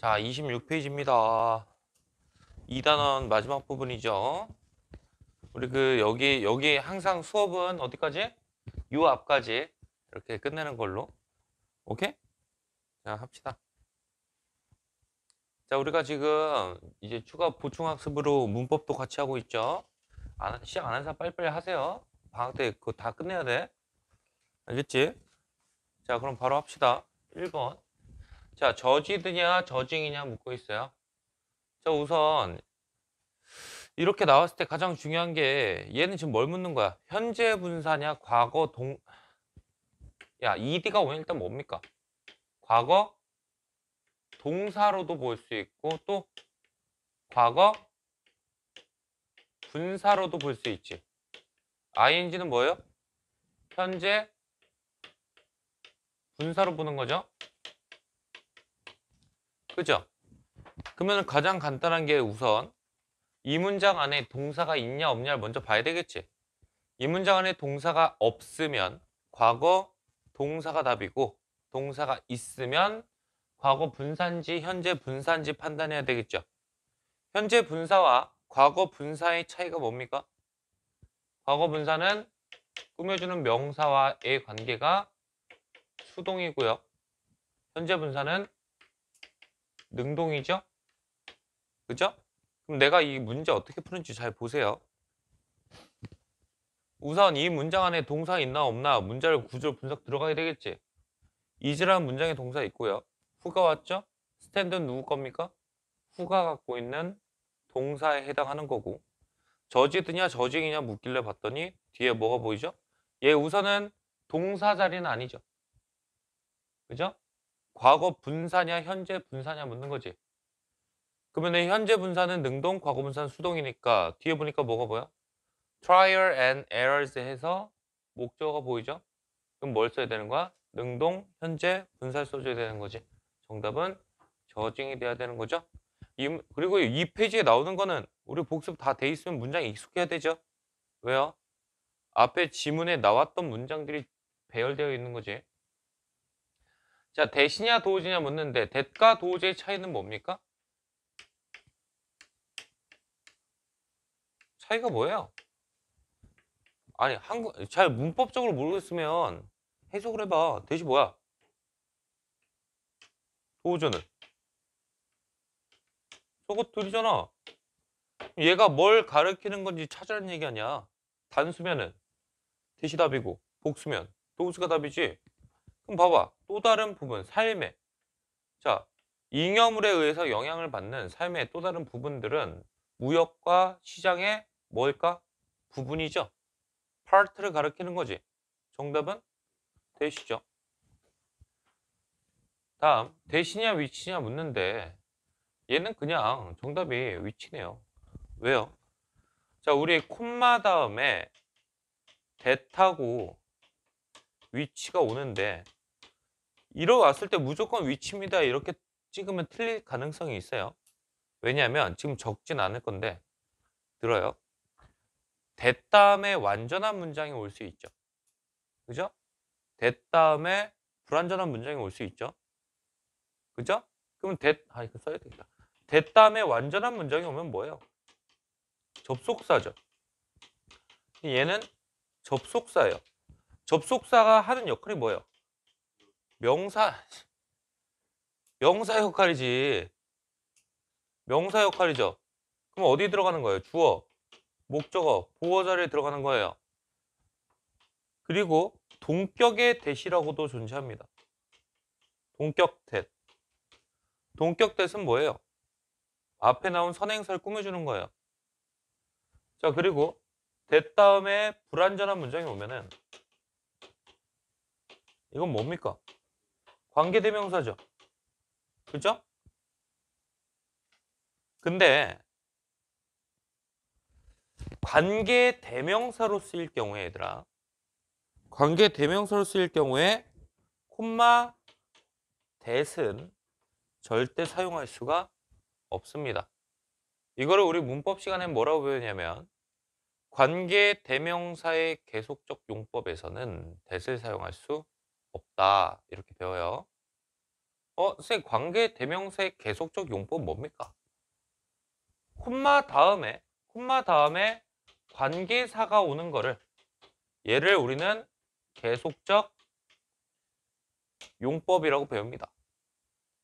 자, 26페이지입니다. 2단원 마지막 부분이죠. 우리 그 여기 여기 항상 수업은 어디까지? 요 앞까지 이렇게 끝내는 걸로. 오케이? 자, 합시다. 자, 우리가 지금 이제 추가 보충 학습으로 문법도 같이 하고 있죠. 안, 시작 안한 사람 빨리빨리 하세요. 방학 때 그거 다 끝내야 돼. 알겠지? 자, 그럼 바로 합시다. 1번. 자, 저지드냐 저징이냐 묻고 있어요. 자, 우선 이렇게 나왔을 때 가장 중요한 게 얘는 지금 뭘 묻는 거야? 현재 분사냐 과거 동... 야, ed가 오면 일단 뭡니까? 과거 동사로도 볼 수 있고 또 과거 분사로도 볼 수 있지. ing는 뭐예요? 현재 분사로 보는 거죠. 그죠? 그러면 가장 간단한 게 우선 이 문장 안에 동사가 있냐 없냐를 먼저 봐야 되겠지. 이 문장 안에 동사가 없으면 과거 동사가 답이고 동사가 있으면 과거 분산지, 현재 분산지 판단해야 되겠죠. 현재 분사와 과거 분사의 차이가 뭡니까? 과거 분사는 꾸며주는 명사와의 관계가 수동이고요. 현재 분사는 능동이죠? 그죠? 그럼 내가 이 문제 어떻게 푸는지 잘 보세요. 우선 이 문장 안에 동사 있나 없나 문자를 구조 분석 들어가야 되겠지. 이즈라는 문장에 동사 있고요. 후가 왔죠? 스탠드는 누구 겁니까? 후가 갖고 있는 동사에 해당하는 거고 저지드냐 저징이냐 묻길래 봤더니 뒤에 뭐가 보이죠? 얘 우선은 동사 자리는 아니죠. 그죠? 과거 분사냐 현재 분사냐 묻는 거지. 그러면 현재 분사는 능동, 과거 분사는 수동이니까 뒤에 보니까 뭐가 보여? trial and errors 해서 목적어가 보이죠? 그럼 뭘 써야 되는 거야? 능동, 현재, 분사를 써줘야 되는 거지. 정답은 저징이 돼야 되는 거죠. 이, 그리고 이 페이지에 나오는 거는 우리 복습 다 돼 있으면 문장 익숙해야 되죠. 왜요? 앞에 지문에 나왔던 문장들이 배열되어 있는 거지. 자, 대시냐 도우지냐 묻는데 대가 도우지의 차이는 뭡니까? 차이가 뭐예요? 아니, 한국 잘 문법적으로 모르겠으면 해석을 해봐. 대시 뭐야? 도우지는 저거 둘이잖아. 얘가 뭘 가르치는 건지 찾으라는 얘기 아니야. 단수면은 대시 답이고 복수면 도우지가 답이지. 그럼 봐봐. 또 다른 부분, 삶의. 자, 잉여물에 의해서 영향을 받는 삶의 또 다른 부분들은 무역과 시장의 뭘까? 부분이죠. 파트를 가르키는 거지. 정답은 대시죠. 다음, 대시냐 위치냐 묻는데 얘는 그냥 정답이 위치네요. 왜요? 자, 우리 콤마 다음에 대타고 위치가 오는데 이러고왔을때 무조건 위치입니다. 이렇게 찍으면 틀릴 가능성이 있어요. 왜냐하면 지금 적진 않을 건데 들어요. 됐다음에 완전한 문장이 올 수 있죠. 그죠? 됐다음에 불완전한 문장이 올 수 있죠. 그죠? 그럼 됐, 아, 이거 써야 되겠다. 됐다음에 완전한 문장이 오면 뭐예요? 접속사죠. 얘는 접속사예요. 접속사가 하는 역할이 뭐예요? 명사 명사 역할이지. 명사 역할이죠. 그럼 어디 들어가는 거예요? 주어, 목적어, 보어 자리에 들어가는 거예요. 그리고 동격의 대시라고도 존재합니다. 동격 대 동격 대은 뭐예요? 앞에 나온 선행사를 꾸며주는 거예요. 자 그리고 대 다음에 불완전한 문장이 오면은 이건 뭡니까? 관계대명사죠. 그죠? 근데 관계대명사로 쓰일 경우에 얘들아 관계대명사로 쓰일 경우에 콤마 대은 절대 사용할 수가 없습니다. 이거를 우리 문법 시간에 뭐라고 배우냐면 관계대명사의 계속적 용법에서는 대을 사용할 수 없다 이렇게 배워요. 어, 선생님 관계 대명사의 계속적 용법 뭡니까? 콤마 다음에 콤마 다음에 관계사가 오는 거를 얘를 우리는 계속적 용법이라고 배웁니다.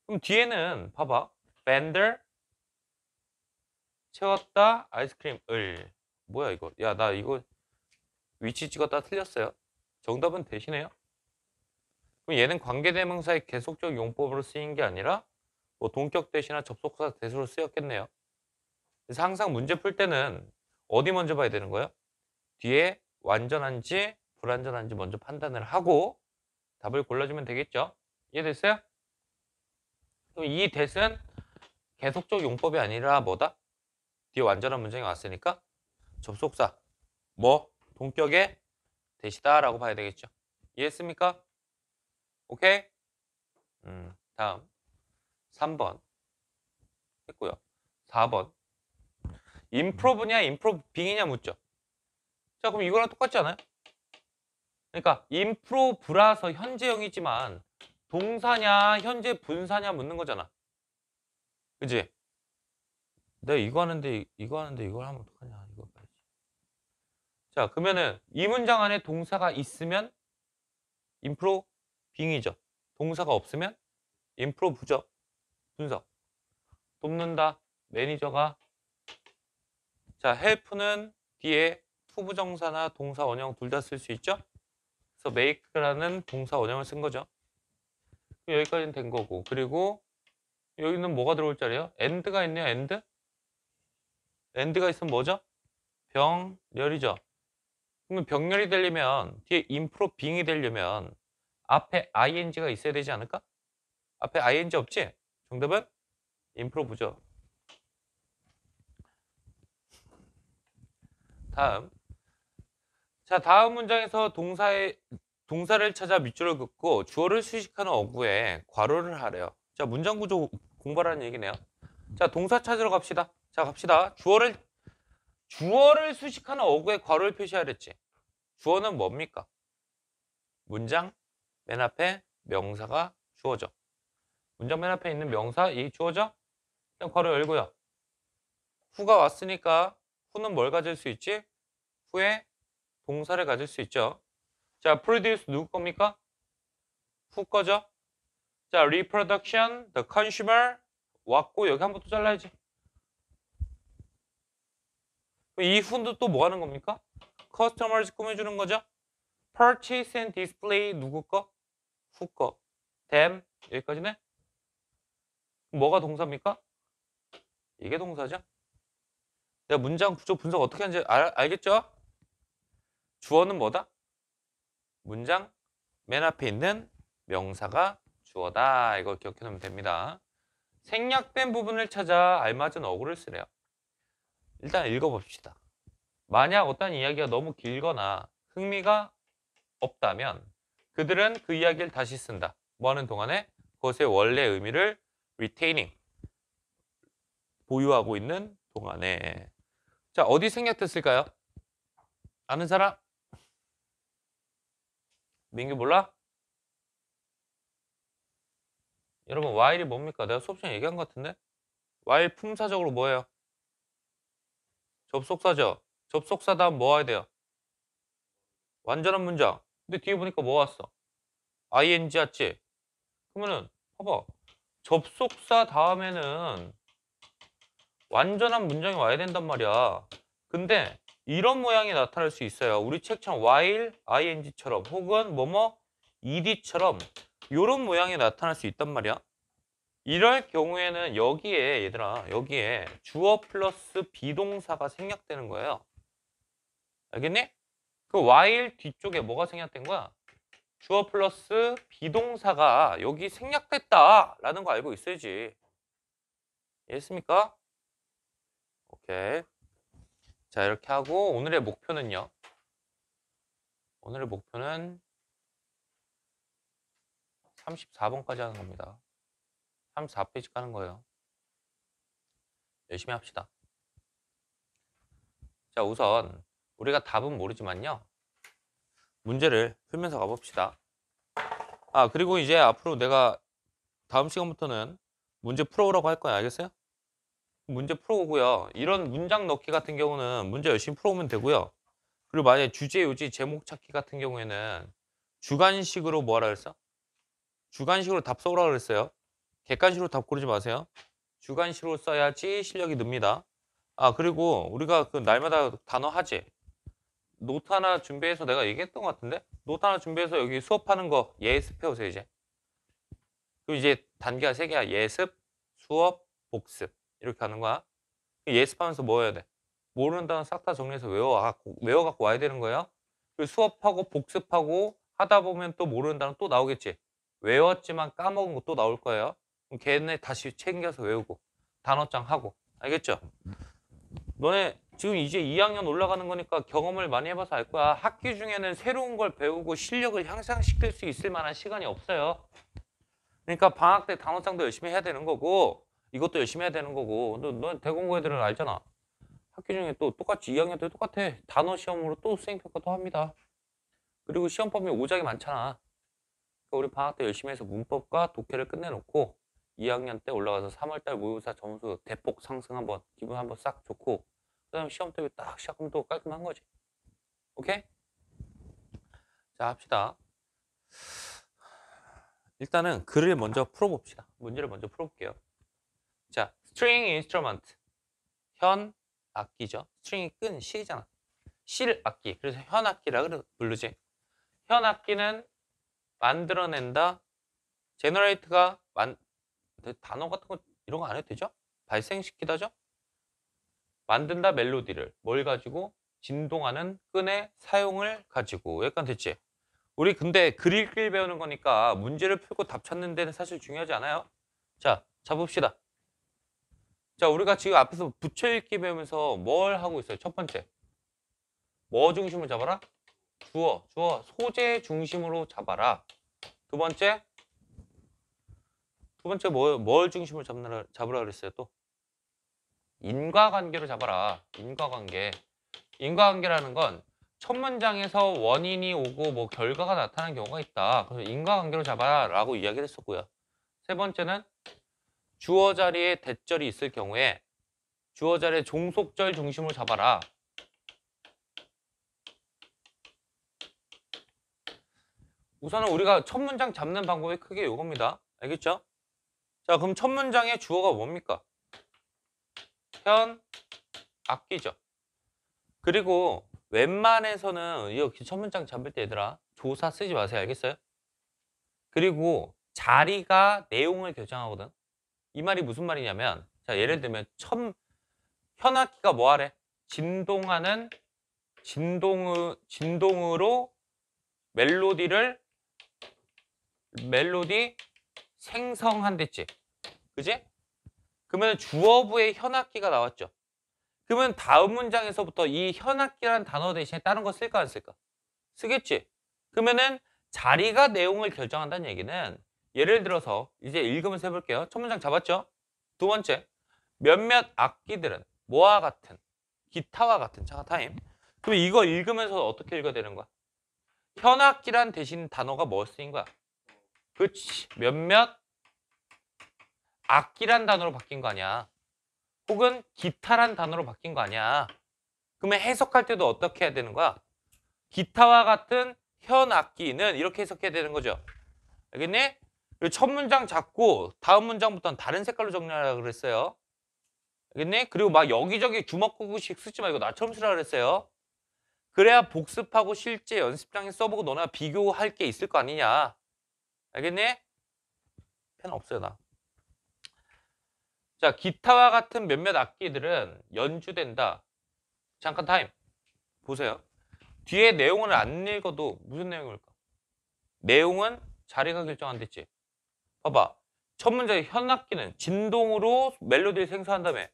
그럼 뒤에는 봐봐. v e 채웠다 아이스크림을 뭐야 이거 야 나 이거 위치 찍었다 틀렸어요 정답은 대신해요 그럼 얘는 관계대명사의 계속적 용법으로 쓰인 게 아니라 뭐 동격 대신나 접속사 대수로 쓰였겠네요. 그래서 항상 문제 풀 때는 어디 먼저 봐야 되는 거예요? 뒤에 완전한지 불완전한지 먼저 판단을 하고 답을 골라주면 되겠죠. 이해됐어요? 그럼 이 대은 계속적 용법이 아니라 뭐다? 뒤에 완전한 문장이 왔으니까 접속사 뭐 동격의 대시다라고 봐야 되겠죠. 이해했습니까? 오케이? 음, 다음. 3번. 했고요. 4번. 인프로브냐 인프로빙이냐 묻죠. 자, 그럼 이거랑 똑같지 않아요? 그러니까 인프로브라서 현재형이지만 동사냐 현재 분사냐 묻는 거잖아. 그지? 내가 이거 하는데 이거 하는데 이걸 하면 어떡하냐 이거 봐야지. 자, 그러면은 이 문장 안에 동사가 있으면 인프로 빙의죠. 동사가 없으면 인프로브죠. 분석. 돕는다. 매니저가 자, help는 뒤에 투부정사나 동사 원형 둘 다 쓸 수 있죠. 그래서 make라는 동사 원형을 쓴 거죠. 여기까지는 된 거고. 그리고 여기는 뭐가 들어올 자리예요? end가 있네요. end. end가 있으면 뭐죠? 병렬이죠. 그러면 병렬이 되려면 뒤에 인프로 빙이 되려면 앞에 ing가 있어야 되지 않을까? 앞에 ing 없지? 정답은 improve죠. 다음. 자, 다음 문장에서 동사의 동사를 찾아 밑줄을 긋고 주어를 수식하는 어구에 괄호를 하래요. 자, 문장 구조 공부하라는 얘기네요. 자, 동사 찾으러 갑시다. 자, 갑시다. 주어를 주어를 수식하는 어구에 괄호를 표시하랬지. 주어는 뭡니까? 문장 맨 앞에 명사가 주어져. 문장 맨 앞에 있는 명사 이 주어져? 그냥 괄호 열고요. 후가 왔으니까 후는 뭘 가질 수 있지? 후에 동사를 가질 수 있죠. 자, produce 누구 겁니까? 후 거죠? 자, reproduction, the consumer 왔고 여기 한 번 또 잘라야지. 이 후도 또 뭐 하는 겁니까? customers 꾸며주는 거죠? purchase and display 누구 거? 후꺼, 댐 여기까지네? 뭐가 동사입니까? 이게 동사죠? 내가 문장 구조 분석 어떻게 하는지 알, 알겠죠? 주어는 뭐다? 문장 맨 앞에 있는 명사가 주어다. 이걸 기억해 놓으면 됩니다. 생략된 부분을 찾아 알맞은 어구를 쓰래요. 일단 읽어봅시다. 만약 어떤 이야기가 너무 길거나 흥미가 없다면 그들은 그 이야기를 다시 쓴다. 뭐 하는 동안에 그것의 원래 의미를 retaining, 보유하고 있는 동안에 자 어디 생략됐을까요? 아는 사람? 민규 몰라? 여러분 while이 뭡니까? 내가 수업 시에 얘기한 것 같은데? while 품사적으로 뭐예요? 접속사죠? 접속사 다음 뭐 해야 돼요? 완전한 문장 근데 뒤에 보니까 뭐 왔어? ing 왔지? 그러면은 봐봐. 접속사 다음에는 완전한 문장이 와야 된단 말이야. 근데 이런 모양이 나타날 수 있어요. 우리 책처럼 while, ing처럼 혹은 뭐뭐 ed처럼 이런 모양이 나타날 수 있단 말이야. 이럴 경우에는 여기에 얘들아 여기에 주어 플러스 비동사가 생략되는 거예요. 알겠니? 그 while 뒤쪽에 뭐가 생략된 거야? 주어 플러스 비동사가 여기 생략됐다라는 거 알고 있어야지. 이해했습니까? 오케이. 자, 이렇게 하고 오늘의 목표는요. 오늘의 목표는 34번까지 하는 겁니다. 34페이지 까는 거예요. 열심히 합시다. 자, 우선 우리가 답은 모르지만요. 문제를 풀면서 가봅시다. 아 그리고 이제 앞으로 내가 다음 시간부터는 문제 풀어오라고 할 거야 알겠어요? 문제 풀어오고요. 이런 문장 넣기 같은 경우는 문제 열심히 풀어오면 되고요. 그리고 만약에 주제 요지 제목 찾기 같은 경우에는 주관식으로 뭐하라 그랬어? 주관식으로 답 써오라 그랬어요. 객관식으로 답 고르지 마세요. 주관식으로 써야지 실력이 늡니다. 아 그리고 우리가 그 날마다 단어 하지 노트 하나 준비해서 내가 얘기했던 것 같은데 노트 하나 준비해서 여기 수업하는 거 예습해오세요 이제 그리고 이제 단계가 세 개야 예습, 수업, 복습 이렇게 하는 거야 그 예습하면서 뭐 해야 돼? 모르는 단어 싹 다 정리해서 외워갖고, 외워갖고 와야 되는 거예요 그리고 수업하고 복습하고 하다 보면 또 모르는 단어 또 나오겠지 외웠지만 까먹은 것도 나올 거예요 그럼 걔네 다시 챙겨서 외우고 단어장 하고 알겠죠? 너네 지금 이제 2학년 올라가는 거니까 경험을 많이 해봐서 알 거야. 학기 중에는 새로운 걸 배우고 실력을 향상시킬 수 있을 만한 시간이 없어요. 그러니까 방학 때 단원상도 열심히 해야 되는 거고 이것도 열심히 해야 되는 거고 너, 너 대공고 애들은 알잖아. 학기 중에 또 똑같이 2학년 때 똑같아. 단원 시험으로 또 수행평가도 합니다. 그리고 시험 범위 5장이 많잖아. 그러니까 우리 방학 때 열심히 해서 문법과 독해를 끝내놓고 2학년 때 올라가서 3월달 모의고사 점수 대폭 상승 한번 기분 한번 싹 좋고 그다음 시험 대비 딱 시작하면 또 깔끔한 거지. 오케이? 자 합시다. 일단은 글을 먼저 풀어봅시다. 문제를 먼저 풀어볼게요. 자, string instrument. 현 악기죠. 스트링이 끈, 시잖아실 악기. 그래서 현 악기라고 부르지. 현 악기는 만들어낸다. 제너레이트가 만 그 단어 같은 거 이런 거 안 해도 되죠? 발생시키다죠? 만든다 멜로디를 뭘 가지고 진동하는 끈의 사용을 가지고 약간 됐지? 우리 근데 그 읽기를 배우는 거니까 문제를 풀고 답 찾는 데는 사실 중요하지 않아요. 자, 잡읍시다. 자, 우리가 지금 앞에서 부채 읽기 배우면서 뭘 하고 있어요? 첫 번째. 뭐 중심을 잡아라? 주어, 주어, 소재 중심으로 잡아라. 두 번째, 두 번째 뭐, 뭘, 뭘 중심을 잡느라, 잡으라 그랬어요, 또? 인과관계로 잡아라. 인과관계. 인과관계라는 건 첫 문장에서 원인이 오고 뭐 결과가 나타난 경우가 있다. 그래서 인과관계로 잡아라라고 이야기를 했었고요. 세 번째는 주어 자리에 대절이 있을 경우에 주어 자리에 종속절 중심으로 잡아라. 우선은 우리가 첫 문장 잡는 방법이 크게 이겁니다. 알겠죠? 자, 그럼 첫 문장의 주어가 뭡니까? 현 악기죠. 그리고 웬만해서는 이렇첫 문장 잡을 때 얘들아 조사 쓰지 마세요. 알겠어요? 그리고 자리가 내용을 결정하거든. 이 말이 무슨 말이냐면 자 예를 들면 첫 현악기가 뭐하래? 진동하는 진동으, 진동으로 멜로디를 멜로디 생성한댔지. 그지? 그러면 주어부의 현악기가 나왔죠. 그러면 다음 문장에서부터 이 현악기란 단어 대신에 다른 거 쓸까 안 쓸까? 쓰겠지. 그러면은 자리가 내용을 결정한다는 얘기는 예를 들어서 이제 읽으면 해볼게요. 첫 문장 잡았죠? 두 번째, 몇몇 악기들은 뭐와 같은, 기타와 같은, 잠깐 타임. 그럼 이거 읽으면서 어떻게 읽어야 되는 거야? 현악기란 대신 단어가 뭐 쓰인 거야? 그렇지. 몇몇 악기란 단어로 바뀐 거 아니야. 혹은 기타란 단어로 바뀐 거 아니야. 그러면 해석할 때도 어떻게 해야 되는 거야? 기타와 같은 현 악기는 이렇게 해석해야 되는 거죠. 알겠니? 첫 문장 잡고 다음 문장부터는 다른 색깔로 정리하라 그랬어요. 알겠니? 그리고 막 여기저기 주먹구구식 쓰지 말고 나처럼 쓰라 그랬어요. 그래야 복습하고 실제 연습장에 써보고 너나 비교할 게 있을 거 아니냐. 알겠니? 펜 없어요, 나. 자, 기타와 같은 몇몇 악기들은 연주된다. 잠깐 타임. 보세요. 뒤에 내용을 안 읽어도 무슨 내용일까? 내용은 자리가 결정한댔지. 봐봐. 첫 문제 현악기는 진동으로 멜로디를 생성한 다음에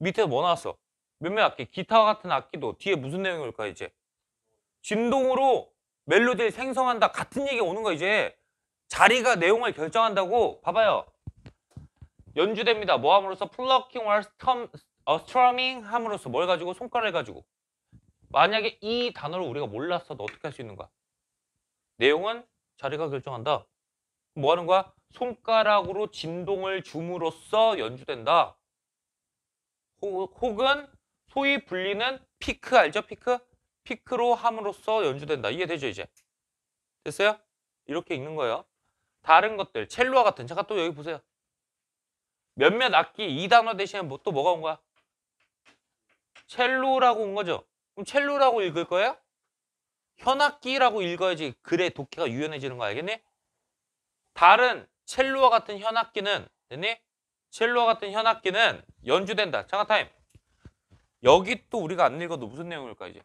밑에 뭐 나왔어? 몇몇 악기, 기타와 같은 악기도 뒤에 무슨 내용일까 이제? 진동으로 멜로디를 생성한다 같은 얘기 오는 거 이제 자리가 내용을 결정한다고 봐봐요. 연주됩니다. 뭐 함으로써 플러킹 or 스텀, 어, 스트러밍 함으로써 뭘 가지고 손가락을 가지고 만약에 이 단어를 우리가 몰랐어도 어떻게 할 수 있는 거야? 내용은 자리가 결정한다. 뭐 하는 거야? 손가락으로 진동을 줌으로써 연주된다. 혹은 소위 불리는 피크 알죠? 피크? 피크로 함으로써 연주된다. 이해되죠 이제? 됐어요? 이렇게 읽는 거예요. 다른 것들, 첼로와 같은, 잠깐 또 여기 보세요. 몇몇 악기 이단어 대신에 뭐, 또 뭐가 온 거야? 첼로라고 온 거죠. 그럼 첼로라고 읽을 거예요? 현악기라고 읽어야지 글의 독해가 유연해지는 거 알겠니? 다른 첼로와 같은 현악기는 됐니? 첼로와 같은 현악기는 연주된다. 잠깐 타임. 여기 또 우리가 안 읽어도 무슨 내용일까 이제?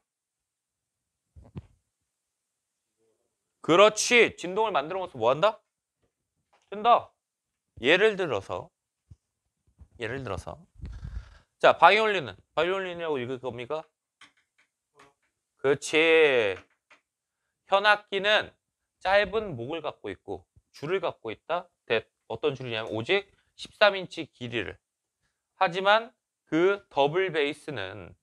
그렇지. 진동을 만들어 놓고서 뭐 한다? 된다. 예를 들어서 예를 들어서 자 바이올린은 바이올린이라고 읽을 겁니까? 그렇지 현악기는 짧은 목을 갖고 있고 줄을 갖고 있다 어떤 줄이냐면 오직 13인치 길이를 하지만 그 더블 베이스는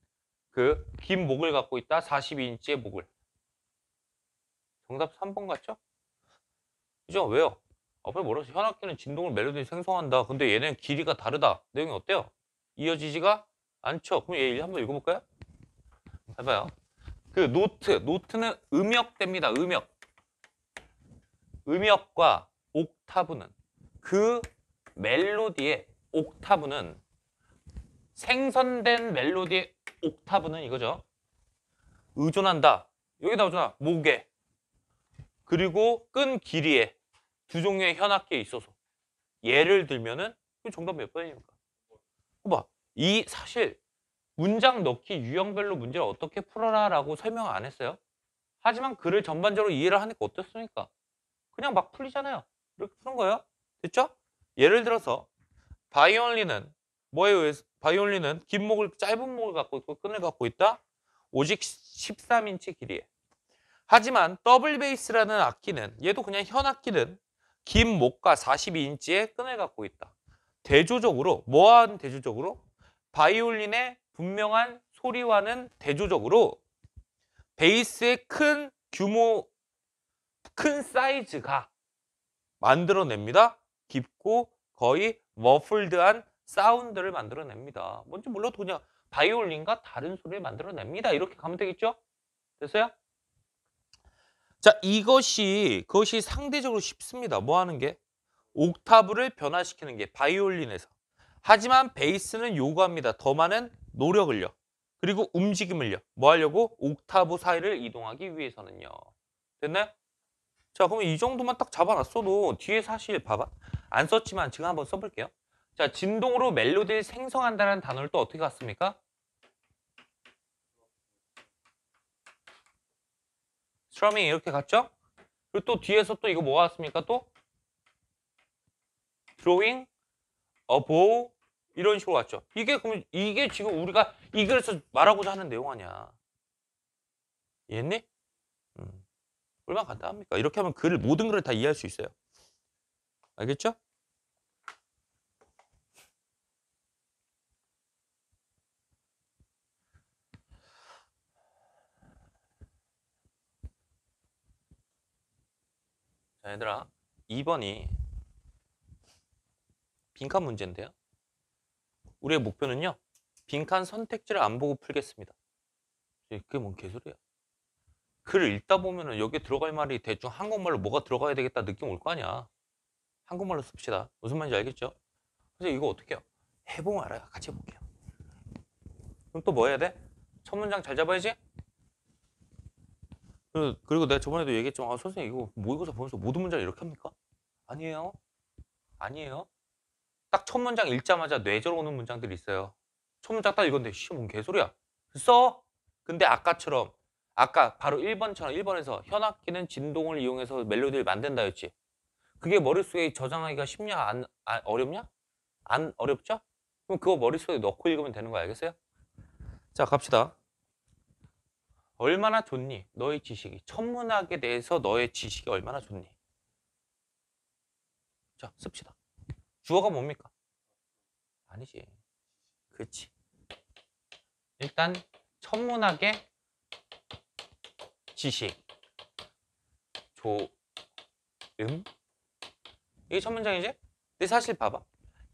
그 긴 목을 갖고 있다 42인치의 목을 정답 3번 같죠? 그죠? 왜요? 앞에 뭐라고 했어? 현악기는 진동을 멜로디 생성한다. 근데 얘는 길이가 다르다. 내용이 어때요? 이어지지가 않죠. 그럼 얘 한번 읽어볼까요? 해봐요. 그 노트, 노트는 음역대입니다. 음역. 음역과 옥타브는 그 멜로디의 옥타브는 생선된 멜로디의 옥타브는 이거죠. 의존한다. 여기 나오잖아. 목에. 그리고 끈 길이에 두 종류의 현악기에 있어서 예를 들면은 그 정답 몇 번입니까? 봐. 이 사실 문장 넣기 유형별로 문제를 어떻게 풀어라라고 설명 안 했어요. 하지만 글을 전반적으로 이해를 하니까 어떻습니까? 그냥 막 풀리잖아요. 이렇게 푸는 거예요. 됐죠? 예를 들어서 바이올린은 뭐에 의해서 바이올린은 긴 목을 짧은 목을 갖고 있고 끈을 갖고 있다. 오직 13인치 길이에. 하지만 더블 베이스라는 악기는 얘도 그냥 현악기는 긴 목과 42인치의 끈을 갖고 있다. 대조적으로 뭐한 대조적으로 바이올린의 분명한 소리와는 대조적으로 베이스의 큰 규모 큰 사이즈가 만들어냅니다. 깊고 거의 머플드한 사운드를 만들어냅니다. 뭔지 몰라도 그냥 바이올린과 다른 소리를 만들어냅니다. 이렇게 가면 되겠죠? 됐어요? 자, 이것이 그것이 상대적으로 쉽습니다. 뭐 하는 게? 옥타브를 변화시키는 게 바이올린에서. 하지만 베이스는 요구합니다. 더 많은 노력을요. 그리고 움직임을요. 뭐 하려고? 옥타브 사이를 이동하기 위해서는요. 됐나요? 자, 그러면 이 정도만 딱 잡아놨어도 뒤에 사실 봐봐. 안 썼지만 지금 한번 써볼게요. 자, 진동으로 멜로디를 생성한다는 단어를 또 어떻게 갔습니까? 트럼이 이렇게 갔죠? 그리고 또 뒤에서 또 이거 뭐가 왔습니까? 또 드로잉 어보 n 이런 식으로 왔죠. 이게 그럼 이게 지금 우리가 이 글에서 말하고자 하는 내용 아니야. 이해했니? 음. 얼마나 간단합니까? 이렇게 하면 글을 모든 글을 다 이해할 수 있어요. 알겠죠? 얘들아 2번이 빈칸 문제인데요. 우리의 목표는요. 빈칸 선택지를 안 보고 풀겠습니다. 그게 뭔 개소리야. 글을 읽다 보면 은 여기에 들어갈 말이 대충 한국말로 뭐가 들어가야 되겠다 느낌 올 거 아니야. 한국말로 씁시다. 무슨 말인지 알겠죠? 그래서 이거 어떻게 해요? 해봉 알아요. 같이 해볼게요. 그럼 또 뭐 해야 돼? 첫 문장 잘 잡아야지? 그, 리고 내가 저번에도 얘기했지만 아, 선생님 이거 모의고사 뭐 보면서 모든 문장을 이렇게 합니까? 아니에요. 아니에요. 딱 첫 문장 읽자마자 뇌절 오는 문장들이 있어요. 첫 문장 딱 읽었는데 씨, 뭔 개소리야. 써. 근데 아까처럼 아까 바로 1번처럼 1번에서 현악기는 진동을 이용해서 멜로디를 만든다였지. 그게 머릿속에 저장하기가 쉽냐 안, 안 아, 어렵냐? 안 어렵죠? 그럼 그거 머릿속에 넣고 읽으면 되는 거 알겠어요? 자 갑시다. 얼마나 좋니? 너의 지식이. 천문학에 대해서 너의 지식이 얼마나 좋니? 자, 씁시다. 주어가 뭡니까? 아니지. 그렇지. 일단 천문학의 지식 조음 이게 첫 문장이지? 근데 사실 봐봐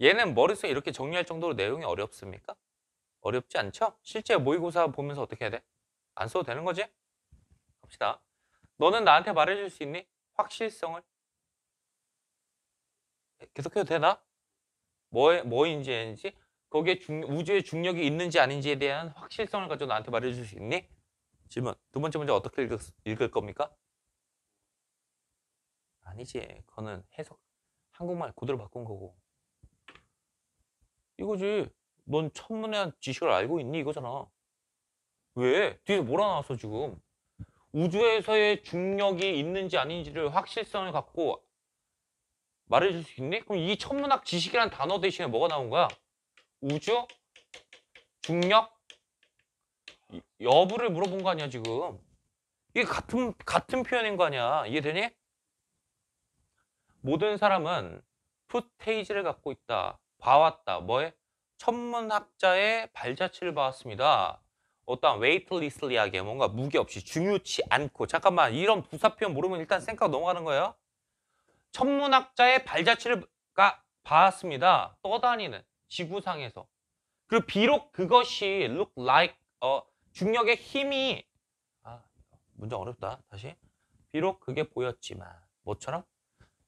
얘는 머릿속에 이렇게 정리할 정도로 내용이 어렵습니까? 어렵지 않죠? 실제 모의고사 보면서 어떻게 해야 돼? 안 써도 되는 거지? 갑시다. 너는 나한테 말해줄 수 있니? 확실성을. 계속해도 되나? 뭐, 뭐인지 아닌지? 거기에 중, 우주의 중력이 있는지 아닌지에 대한 확실성을 가지고 나한테 말해줄 수 있니? 질문. 두 번째 문제 어떻게 읽을, 읽을 겁니까? 아니지. 그거는 해석, 한국말 그대로 바꾼 거고. 이거지. 넌 천문에 지식을 알고 있니? 이거잖아. 왜? 뒤에서 몰아나왔어 지금. 우주에서의 중력이 있는지 아닌지를 확실성을 갖고 말해줄 수 있니? 그럼 이 천문학 지식이란 단어 대신에 뭐가 나온 거야? 우주? 중력? 여부를 물어본 거 아니야 지금 이게 같은 같은 표현인 거 아니야 이해되니? 모든 사람은 푸테이지를 갖고 있다 봐왔다 뭐해 천문학자의 발자취를 봐왔습니다 어떠한 웨이트리스리하게 뭔가 무게 없이 중요치 않고 잠깐만 이런 부사표현 모르면 일단 생각 넘어가는 거예요. 천문학자의 발자취를 봤습니다. 떠다니는 지구상에서. 그리고 비록 그것이 look like 어, 중력의 힘이 아 문장 어렵다 다시 비록 그게 보였지만 뭐처럼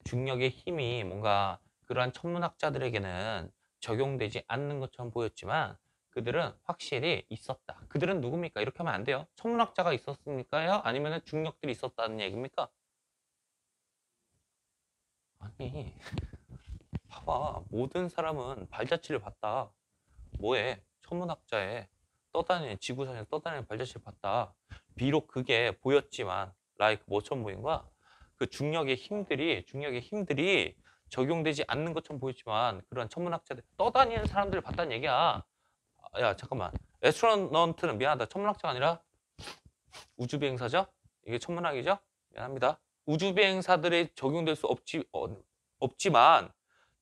중력의 힘이 뭔가 그러한 천문학자들에게는 적용되지 않는 것처럼 보였지만 그들은 확실히 있었다. 그들은 누굽니까? 이렇게 하면 안 돼요. 천문학자가 있었습니까요? 아니면 중력들이 있었다는 얘기입니까? 아니, 봐봐. 모든 사람은 발자취를 봤다. 뭐에? 천문학자에 떠다니는, 지구상에 떠다니는 발자취를 봤다. 비록 그게 보였지만, 라이크 모천럼 뭐 보인 거야? 그 중력의 힘들이, 중력의 힘들이 적용되지 않는 것처럼 보였지만 그런 천문학자들 떠다니는 사람들을 봤다는 얘기야. 아, 야 잠깐만 에스트로넌트는 미안하다 천문학자가 아니라 우주비행사죠? 이게 천문학이죠? 미안합니다. 우주비행사들이 적용될 수 없지, 어, 없지만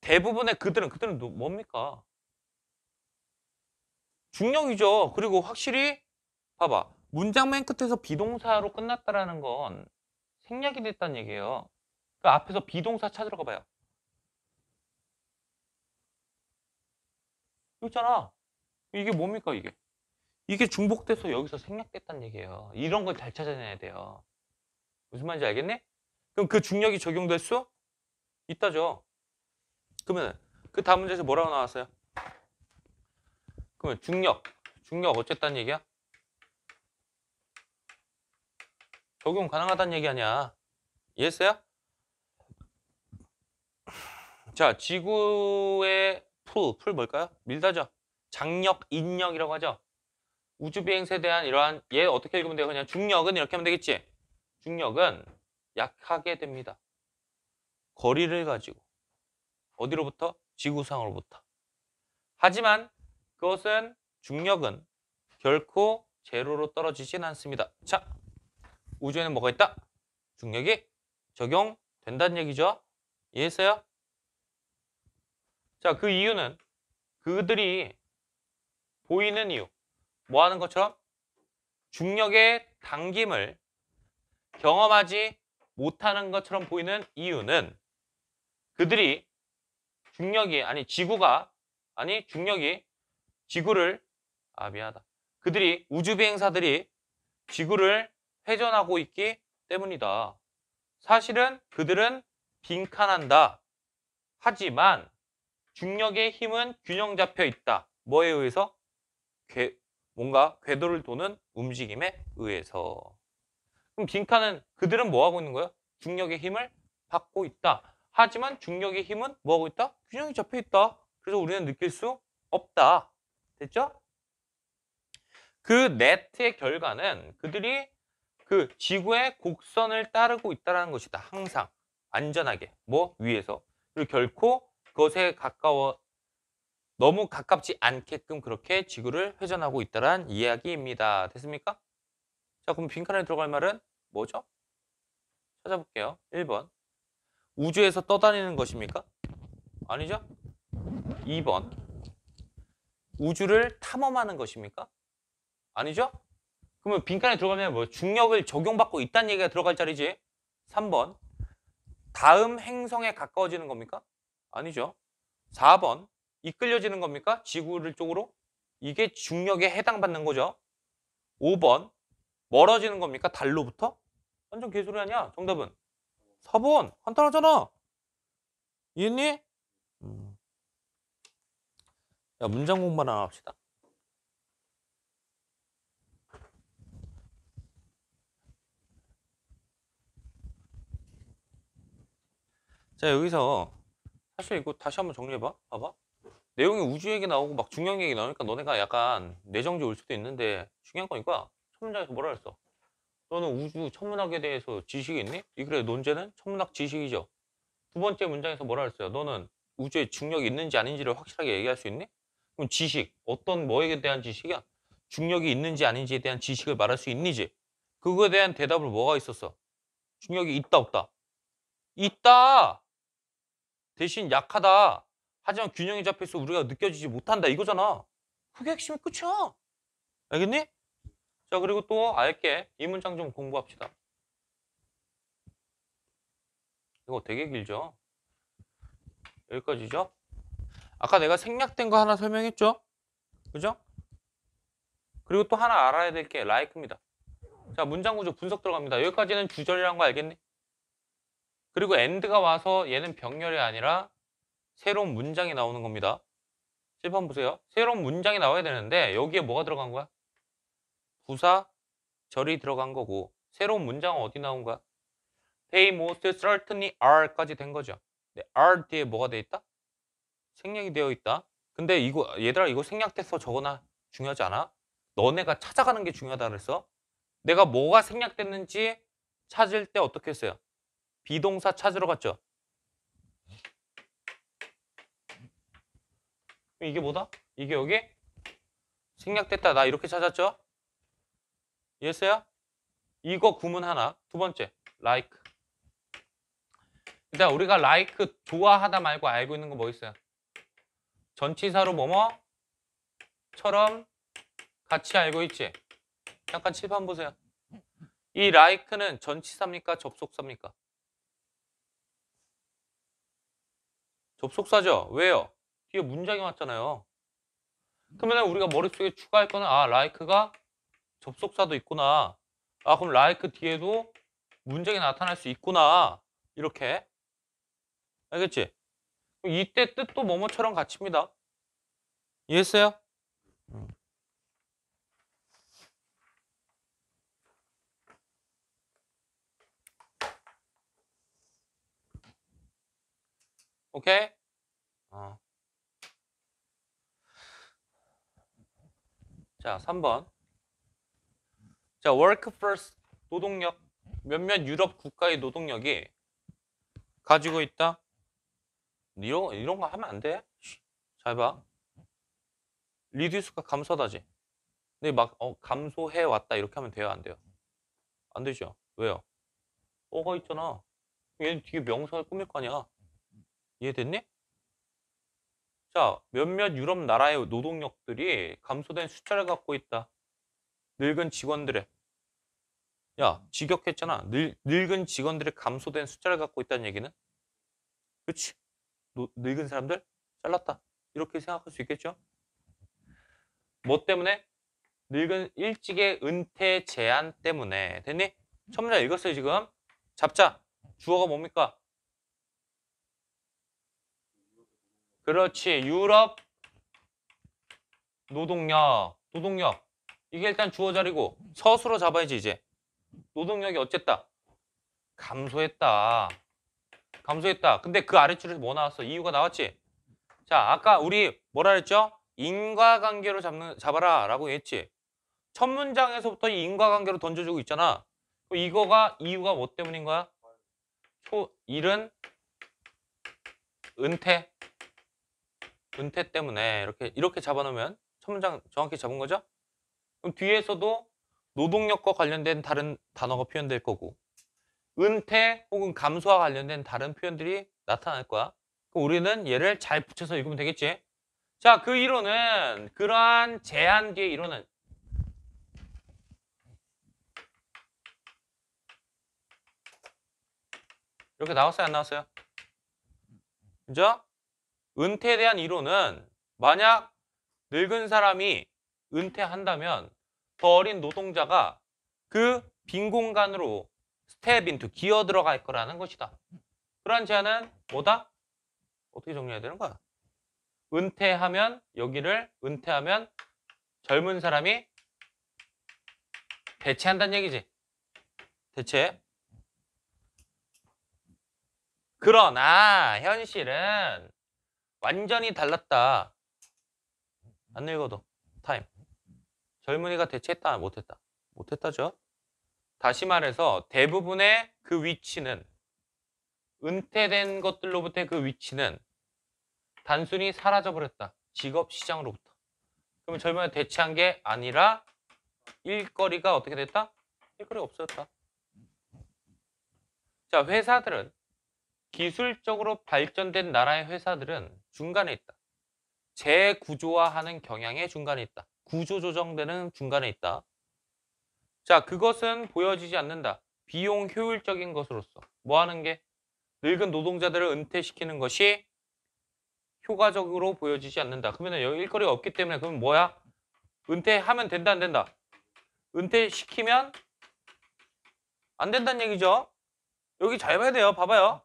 대부분의 그들은 그들은 뭡니까? 중력이죠. 그리고 확실히 봐봐 문장 맨 끝에서 비동사로 끝났다라는 건 생략이 됐다는 얘기예요. 그 앞에서 비동사 찾으러 가봐요. 있잖아. 이게 뭡니까 이게? 이게 중복돼서 여기서 생략됐다는 얘기예요. 이런 걸 잘 찾아내야 돼요. 무슨 말인지 알겠네? 그럼 그 중력이 적용될 수 있다죠. 그러면 그 다음 문제에서 뭐라고 나왔어요? 그러면 중력, 중력 어쨌다는 얘기야? 적용 가능하다는 얘기 아니야. 이해했어요? 자, 지구의 풀, 풀 뭘까요? 밀다죠? 장력, 인력이라고 하죠. 우주비행세에 대한 이러한 얘 어떻게 읽으면 돼요? 그냥 중력은 이렇게 하면 되겠지. 중력은 약하게 됩니다. 거리를 가지고 어디로부터? 지구상으로부터. 하지만 그것은 중력은 결코 제로로 떨어지진 않습니다. 자, 우주에는 뭐가 있다? 중력이 적용된다는 얘기죠. 이해했어요? 자, 그 이유는 그들이 보이는 이유. 뭐 하는 것처럼? 중력의 당김을 경험하지 못하는 것처럼 보이는 이유는 그들이 중력이 아니 지구가 아니 중력이 지구를 아 미안하다. 그들이 우주 비행사들이 지구를 회전하고 있기 때문이다. 사실은 그들은 빈칸한다. 하지만 중력의 힘은 균형 잡혀 있다. 뭐에 의해서? 궤, 뭔가 궤도를 도는 움직임에 의해서 그럼 빈칸은 그들은 뭐하고 있는 거예요? 중력의 힘을 받고 있다. 하지만 중력의 힘은 뭐하고 있다? 균형이 잡혀 있다. 그래서 우리는 느낄 수 없다. 됐죠? 그 네트의 결과는 그들이 그 지구의 곡선을 따르고 있다는 것이다. 항상 안전하게 뭐 위에서 그리고 결코 그것에 가까워 너무 가깝지 않게끔 그렇게 지구를 회전하고 있다는 이야기입니다. 됐습니까? 자, 그럼 빈칸에 들어갈 말은 뭐죠? 찾아볼게요. 1번. 우주에서 떠다니는 것입니까? 아니죠? 2번. 우주를 탐험하는 것입니까? 아니죠? 그러면 빈칸에 들어가면 뭐 중력을 적용받고 있다는 얘기가 들어갈 자리지. 3번. 다음 행성에 가까워지는 겁니까? 아니죠. 4번. 이끌려지는 겁니까? 지구를 쪽으로? 이게 중력에 해당받는 거죠. 5번 멀어지는 겁니까? 달로부터? 완전 개소리 아니야. 정답은 4번 간단하잖아. 이해했니? 야 음. 문장 공부만하나 합시다. 자 여기서 사실 이거 다시 한번 정리해봐 봐봐 내용이 우주 얘기 나오고 막중요 얘기 나오니까 너네가 약간 내정지 올 수도 있는데 중요한 거니까 천문학에서 뭐라 그랬어? 너는 우주 천문학에 대해서 지식이 있니? 이 글의 논제는 천문학 지식이죠. 두 번째 문장에서 뭐라 그랬어요? 너는 우주의 중력이 있는지 아닌지를 확실하게 얘기할 수 있니? 그럼 지식, 어떤 뭐에 대한 지식이야? 중력이 있는지 아닌지에 대한 지식을 말할 수 있니지? 그거에 대한 대답을 뭐가 있었어? 중력이 있다 없다? 있다! 대신 약하다. 하지만 균형이 잡혀서 우리가 느껴지지 못한다 이거잖아. 그게 핵심의 끝이야. 알겠니? 자 그리고 또 알게 이 문장 좀 공부합시다. 이거 되게 길죠? 여기까지죠? 아까 내가 생략된 거 하나 설명했죠? 그죠? 그리고 또 하나 알아야 될 게 라이크입니다. 자 문장 구조 분석 들어갑니다. 여기까지는 주절이란 거 알겠니? 그리고 엔드가 와서 얘는 병렬이 아니라 새로운 문장이 나오는 겁니다. 7번 보세요. 새로운 문장이 나와야 되는데 여기에 뭐가 들어간 거야? 부사, 절이 들어간 거고 새로운 문장은 어디 나온 거야? They most certainly are까지 된 거죠. 근데 네, are 뒤에 뭐가 돼 있다? 생략이 되어 있다. 근데 이거 얘들아 이거 생략돼서 저거나 중요하지 않아? 너네가 찾아가는 게 중요하다 그랬어. 내가 뭐가 생략됐는지 찾을 때 어떻게 했어요? 비동사 찾으러 갔죠. 이게 뭐다? 이게 여기 생략됐다. 나 이렇게 찾았죠? 이해했어요? 이거 구문 하나. 두 번째, like. 일단 우리가 like 좋아하다 말고 알고 있는 거 뭐 있어요? 전치사로 뭐뭐처럼 같이 알고 있지? 잠깐 칠판 보세요. 이 like는 전치사입니까? 접속사입니까? 접속사죠. 왜요? 뒤에 문장이 왔잖아요. 음. 그러면 우리가 머릿속에 추가할 거는 아, like가 접속사도 있구나. 아, 그럼 like 뒤에도 문장이 나타날 수 있구나. 이렇게. 알겠지? 이때 뜻도 뭐뭐처럼 같이입니다. 이해했어요? 음. 오케이? 자, 3번. 자, work force 노동력 몇몇 유럽 국가의 노동력이 가지고 있다. 이런 이런 거 하면 안 돼. 잘 봐. 리듀스가 감소다지. 근데 막 어, 감소해 왔다 이렇게 하면 돼요, 안 돼요? 안 되죠. 왜요? 어가 있잖아. 얘는 뒤에 명사를 꾸밀 거 아니야. 이해됐니? 자, 몇몇 유럽 나라의 노동력들이 감소된 숫자를 갖고 있다. 늙은 직원들의 야, 직역했잖아. 늙, 늙은 직원들의 감소된 숫자를 갖고 있다는 얘기는 그치지 늙은 사람들 잘랐다. 이렇게 생각할 수 있겠죠? 뭐 때문에? 늙은 일찍의 은퇴 제한 때문에 됐니? 천문자 읽었어요 지금? 잡자. 주어가 뭡니까? 그렇지. 유럽 노동력. 노동력. 이게 일단 주어 자리고 서술어 잡아야지 이제. 노동력이 어쨌다? 감소했다. 감소했다. 근데 그 아래줄에서 뭐 나왔어? 이유가 나왔지? 자, 아까 우리 뭐라 그랬죠? 인과관계로 잡는, 잡아라 라고 했지. 첫 문장에서부터 인과관계로 던져주고 있잖아. 이거가 이유가 뭐 때문인 거야? 초, 일은 은퇴. 은퇴 때문에 이렇게 이렇게 잡아놓으면 첫 문장 정확히 잡은 거죠? 그럼 뒤에서도 노동력과 관련된 다른 단어가 표현될 거고 은퇴 혹은 감소와 관련된 다른 표현들이 나타날 거야. 그럼 우리는 얘를 잘 붙여서 읽으면 되겠지? 자, 그 이론은 그러한 제한계의 이론은 이렇게 나왔어요? 안 나왔어요? 그죠? 은퇴에 대한 이론은 만약 늙은 사람이 은퇴한다면 더 어린 노동자가 그 빈 공간으로 스텝 인투 기어 들어갈 거라는 것이다. 그런 제안은 뭐다? 어떻게 정리해야 되는 거야? 은퇴하면 여기를 은퇴하면 젊은 사람이 대체한다는 얘기지. 대체. 그러나 현실은 완전히 달랐다. 안읽어도 타임. 젊은이가 대체했다 못했다. 못했다죠. 다시 말해서 대부분의 그 위치는 은퇴된 것들로부터의 그 위치는 단순히 사라져버렸다. 직업 시장으로부터. 그러면 젊은이 대체한 게 아니라 일거리가 어떻게 됐다? 일거리가 없어졌다. 자, 회사들은 기술적으로 발전된 나라의 회사들은 중간에 있다. 재구조화하는 경향의 중간에 있다. 구조조정되는 중간에 있다. 자, 그것은 보여지지 않는다. 비용 효율적인 것으로서. 뭐 하는 게? 늙은 노동자들을 은퇴시키는 것이 효과적으로 보여지지 않는다. 그러면 여기 일거리가 없기 때문에 그럼 뭐야? 은퇴하면 된다, 안 된다? 은퇴시키면 안 된다는 얘기죠. 여기 잘 봐야 돼요. 봐봐요.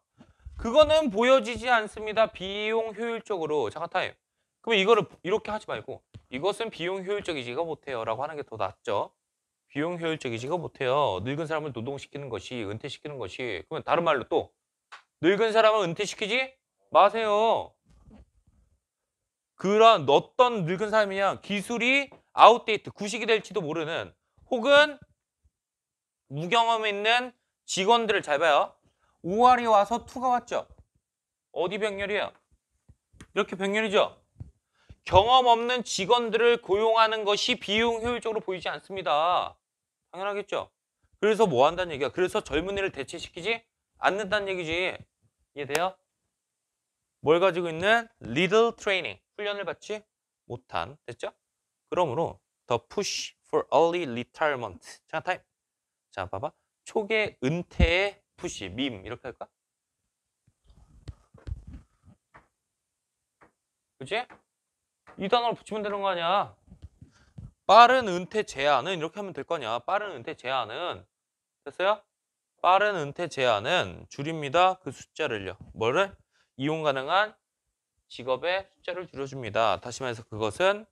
그거는 보여지지 않습니다. 비용 효율적으로 자카타임. 그럼 이거를 이렇게 하지 말고 이것은 비용 효율적이지가 못해요 라고 하는 게 더 낫죠. 비용 효율적이지가 못해요. 늙은 사람을 노동시키는 것이 은퇴시키는 것이 그러면 다른 말로 또 늙은 사람을 은퇴시키지 마세요. 그런 어떤 늙은 사람이냐 기술이 아웃데이트 구식이 될지도 모르는 혹은 무경험 있는 직원들을 잘 봐요. 5R이 와서 2가 왔죠. 어디 병렬이야 이렇게 병렬이죠. 경험 없는 직원들을 고용하는 것이 비용 효율적으로 보이지 않습니다. 당연하겠죠. 그래서 뭐 한다는 얘기야? 그래서 젊은이를 대체시키지 않는다는 얘기지. 이해돼요? 뭘 가지고 있는? little training. 훈련을 받지 못한. 됐죠? 그러므로 the push for early retirement. 자, 타임. 자, 봐봐. 초계 은퇴의 푸시, 밈 이렇게 할까? 그치? 이 단어를 붙이면 되는 거 아니야. 빠른 은퇴 제한은 이렇게 하면 될 거냐. 빠른 은퇴 제한은 됐어요? 빠른 은퇴 제한은 줄입니다. 그 숫자를요. 뭐를? 이용 가능한 직업의 숫자를 줄여줍니다. 다시 말해서 그것은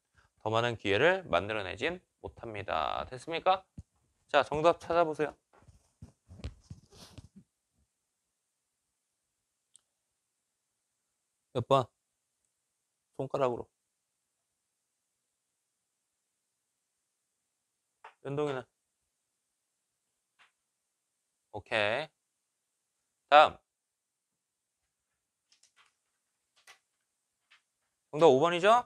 더 많은 기회를 만들어내진 못합니다. 됐습니까? 자, 정답 찾아보세요. 몇 번? 손가락으로. 연동이는? 오케이. 다음. 정답 5번이죠?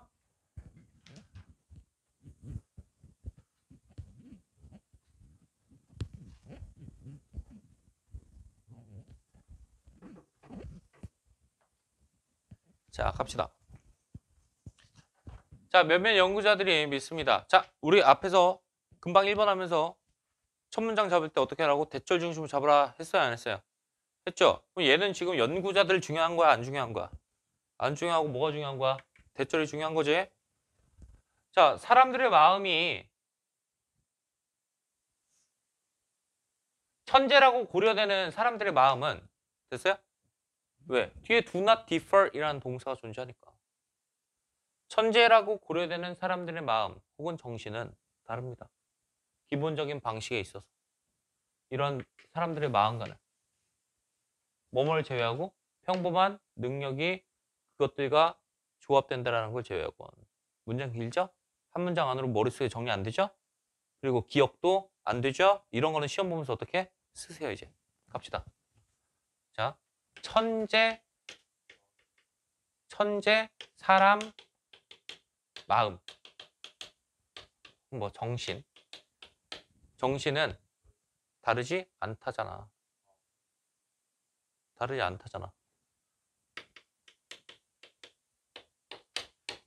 자, 갑시다. 자, 몇몇 연구자들이 믿습니다. 자, 우리 앞에서 금방 1번 하면서 첫 문장 잡을 때 어떻게 하라고? 대절 중심으로 잡으라 했어요, 안 했어요? 했죠? 그럼 얘는 지금 연구자들 중요한 거야, 안 중요한 거야? 안 중요하고 뭐가 중요한 거야? 대절이 중요한 거지? 자, 사람들의 마음이 천재라고 고려되는 사람들의 마음은 됐어요? 왜? 뒤에 do not d i f e r 이라는 동사가 존재하니까. 천재라고 고려되는 사람들의 마음 혹은 정신은 다릅니다. 기본적인 방식에 있어서. 이런 사람들의 마음과는. 몸을 제외하고 평범한 능력이 그것들과 조합된다는걸 제외하고. 문장 길죠? 한 문장 안으로 머릿속에 정리 안 되죠? 그리고 기억도 안 되죠? 이런 거는 시험 보면서 어떻게 쓰세요, 이제. 갑시다. 자. 천재, 천재, 사람, 마음, 뭐 정신. 정신은 다르지 않다잖아. 다르지 않다잖아.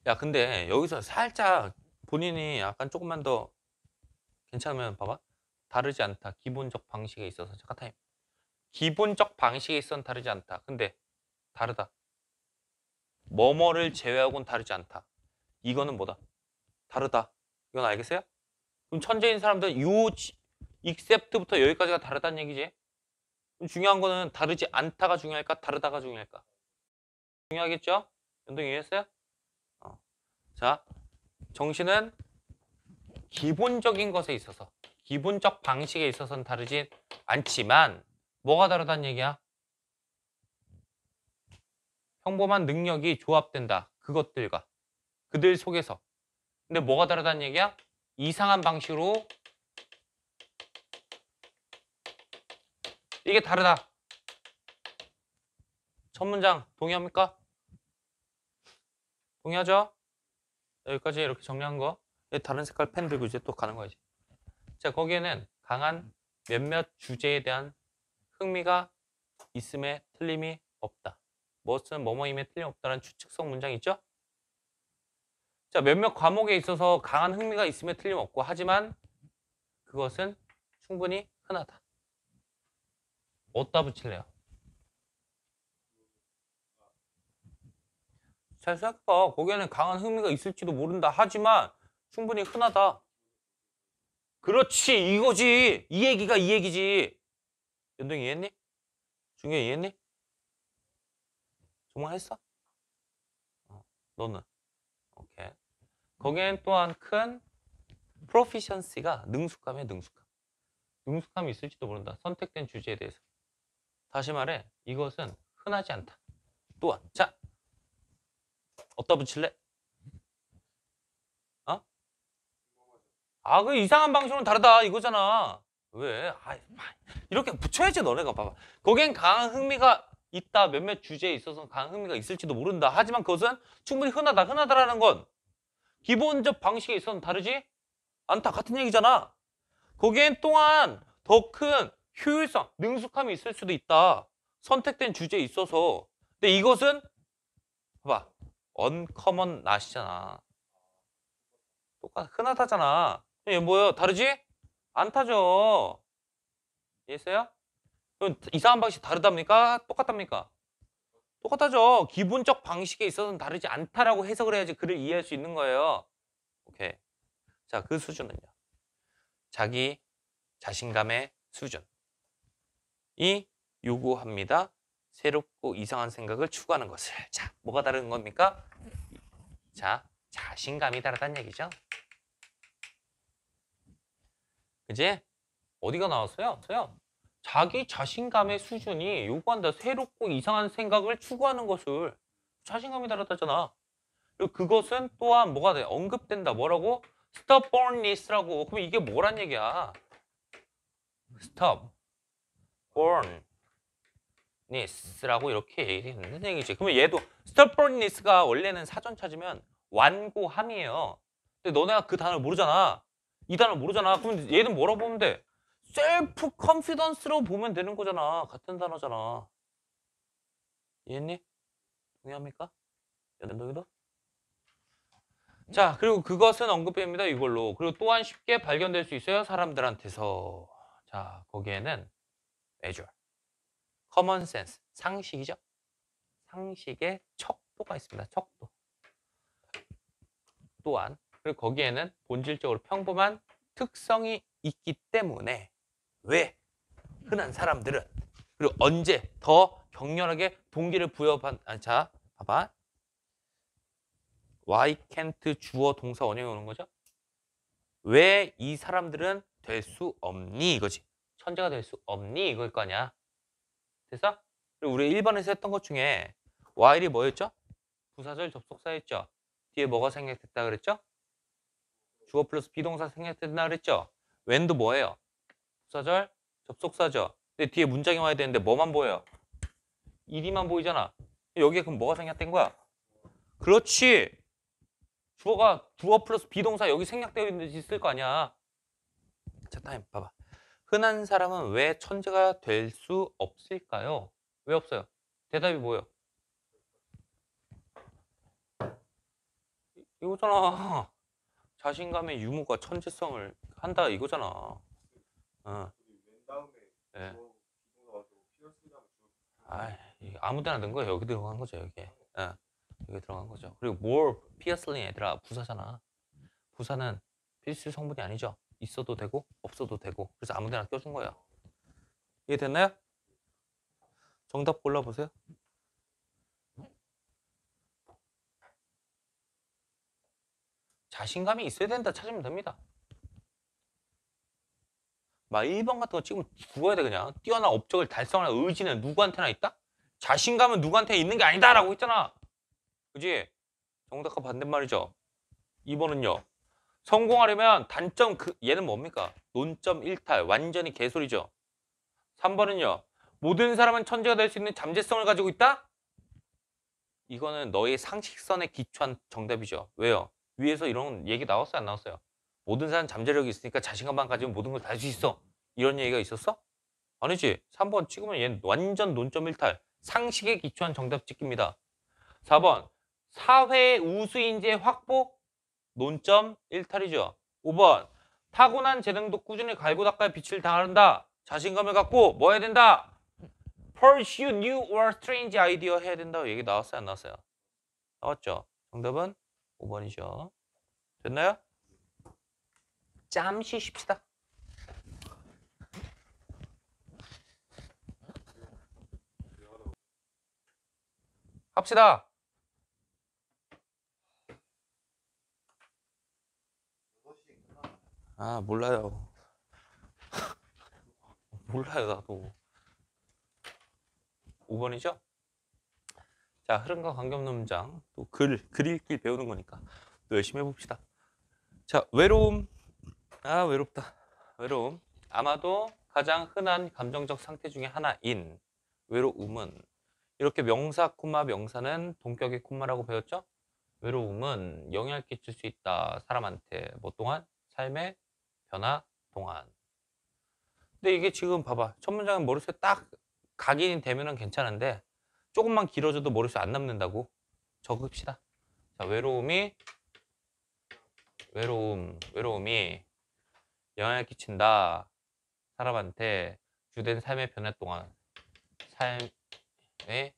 야 근데 여기서 살짝 본인이 약간 조금만 더 괜찮으면 봐봐. 다르지 않다. 기본적 방식에 있어서 잠깐 타임. 기본적 방식에 있어서 다르지 않다. 근데 다르다. 뭐뭐를 제외하고는 다르지 않다. 이거는 뭐다? 다르다. 이건 알겠어요? 그럼 천재인 사람들은 요 익셉트부터 여기까지가 다르다는 얘기지. 중요한 거는 다르지 않다가 중요할까? 다르다가 중요할까? 중요하겠죠? 연동이 이해했어요? 어. 자, 정신은 기본적인 것에 있어서 기본적 방식에 있어서는 다르지 않지만 뭐가 다르다는 얘기야? 평범한 능력이 조합된다. 그것들과. 그들 속에서. 근데 뭐가 다르다는 얘기야? 이상한 방식으로 이게 다르다. 첫 문장 동의합니까? 동의하죠? 여기까지 이렇게 정리한 거. 다른 색깔 펜 들고 이제 또 가는 거야, 자, 거기에는 강한 몇몇 주제에 대한 흥미가 있음에 틀림이 없다. 무엇은 뭐뭐임에 틀림없다는 추측성 문장 있죠? 자, 몇몇 과목에 있어서 강한 흥미가 있음에 틀림없고 하지만 그것은 충분히 흔하다. 어디다 붙일래요? 잘 생각해봐. 거기에는 강한 흥미가 있을지도 모른다. 하지만 충분히 흔하다. 그렇지 이거지. 이 얘기가 이 얘기지. 연동이 이해했니? 중계 이해했니? 정말 했어? 어, 너는? 오케이. 거기엔 또한 큰 프로피션시가 능숙함이야, 능숙함. 능숙함이 있을지도 모른다. 선택된 주제에 대해서. 다시 말해, 이것은 흔하지 않다. 또한, 자, 어디다 붙일래? 어? 아, 그 이상한 방식은 다르다. 이거잖아. 왜? 아이, 렇게 붙여야지 너네가 봐봐. 거기엔 강한 흥미가 있다. 몇몇 주제에 있어서는 강한 흥미가 있을지도 모른다. 하지만 그것은 충분히 흔하다. 흔하다라는 건 기본적 방식에 있어서는 다르지 않다. 같은 얘기잖아. 거기엔 또한 더 큰 효율성, 능숙함이 있을 수도 있다. 선택된 주제에 있어서. 근데 이것은 봐봐. 언커먼 낫이잖아. 똑같 아 흔하다잖아. 얘 뭐야? 다르지? 안 타죠. 이해했어요? 이상한 방식 다르답니까? 똑같답니까? 똑같아죠. 기본적 방식에 있어서는 다르지 않다라고 해석을 해야지 글을 이해할 수 있는 거예요. 오케이. 자, 그 수준은요. 자기 자신감의 수준이 요구합니다. 새롭고 이상한 생각을 추구하는 것을. 자, 뭐가 다른 겁니까? 자, 자신감이 다르다는 얘기죠. 그지? 어디가 나왔어요? 저요. 자기 자신감의 수준이 요구한다. 새롭고 이상한 생각을 추구하는 것을 자신감이 달았다잖아. 그리고 그것은 또한 뭐가 돼? 언급된다. 뭐라고? stubbornness라고. 그럼 이게 뭐란 얘기야? stop, born, ness라고 이렇게 얘기하는 얘기지. 그러면 얘도 stubbornness가 원래는 사전 찾으면 완고함이에요. 근데 너네가 그 단어를 모르잖아. 이 단어 모르잖아. 그럼 얘는 뭐라고 보면 돼? 셀프 컨피던스로 보면 되는 거잖아. 같은 단어잖아. 이해했니? 동의합니까? 연동이도? 자, 그리고 그것은 언급됩니다. 이걸로. 그리고 또한 쉽게 발견될 수 있어요. 사람들한테서. 자, 거기에는 매주얼, 커먼 센스, 상식이죠. 상식의 척도가 있습니다. 척도. 또한 그리고 거기에는 본질적으로 평범한 특성이 있기 때문에 왜 흔한 사람들은 그리고 언제 더 격렬하게 동기를 부여한 아, 자 봐봐 why can't 주어 동사 원형이 오는 거죠 왜 이 사람들은 될 수 없니 이거지 천재가 될 수 없니 이거일 거냐 됐어? 그리고 우리 1번에서 했던 것 중에 while이 뭐였죠? 부사절 접속사였죠 뒤에 뭐가 생략됐다 그랬죠? 주어 플러스 비동사 생략된다 그랬죠? 웬도 뭐예요? 부사절, 접속사죠. 근데 뒤에 문장이 와야 되는데 뭐만 보여요? 일이만 보이잖아. 여기에 그럼 뭐가 생략된 거야? 그렇지. 주어가 주어 플러스 비동사 여기 생략되어 있을 거 아니야. 자, 타임 봐봐. 흔한 사람은 왜 천재가 될 수 없을까요? 왜 없어요? 대답이 뭐예요? 이거잖아. 자신감의 유무가 천재성을 한다 이거잖아. 어. 네. 아, 아무데나 든 거야. 여기 들어간 거죠, 여기. 어. 여기 들어간 거죠. 그리고 more piercing 얘들아 부사잖아. 부사는 필수 성분이 아니죠. 있어도 되고 없어도 되고. 그래서 아무데나 껴준 거야. 이해 됐나요? 정답 골라보세요. 자신감이 있어야 된다 찾으면 됩니다. 막 1번 같은 거 찍으면 죽어야 돼 그냥. 뛰어난 업적을 달성할 의지는 누구한테나 있다? 자신감은 누구한테 있는 게 아니다 라고 했잖아. 그지? 정답과 반대말이죠. 2번은요. 성공하려면 단점 그 얘는 뭡니까? 논점 일탈 완전히 개소리죠. 3번은요. 모든 사람은 천재가 될 수 있는 잠재성을 가지고 있다? 이거는 너의 상식선에 기초한 정답이죠. 왜요? 위에서 이런 얘기 나왔어요? 안 나왔어요? 모든 사람 잠재력이 있으니까 자신감만 가지면 모든 걸 다 할 수 있어. 이런 얘기가 있었어? 아니지. 3번 찍으면 얘는 완전 논점 일탈. 상식에 기초한 정답 찍깁니다 4번 사회 우수인재 확보 논점 일탈이죠. 5번 타고난 재능도 꾸준히 갈고 닦아야 빛을 다한다. 자신감을 갖고 뭐 해야 된다? Pursue new or strange idea 해야 된다고 얘기 나왔어요? 안 나왔어요? 나왔죠? 정답은 5번이죠. 됐나요? 잠시 쉽시다. 합시다. 아 몰라요. 몰라요 나도. 5번이죠? 자, 흐름과 관계없는 문장, 또 글, 글 읽기 배우는 거니까 또 열심히 해봅시다. 자, 외로움. 아, 외롭다. 외로움. 아마도 가장 흔한 감정적 상태 중의 하나인 외로움은 이렇게 명사, 콤마, 명사는 동격의 콤마라고 배웠죠? 외로움은 영향을 끼칠 수 있다. 사람한테. 뭐 동안? 삶의 변화 동안. 근데 이게 지금 봐봐. 첫 문장은 머릿속에 딱 각인이 되면 은 괜찮은데 조금만 길어져도 머릿속에안 남는다고 적읍시다. 자, 외로움이 외로움, 외로움이 영향을 끼친다. 사람한테 주된 삶의 변화 동안 삶의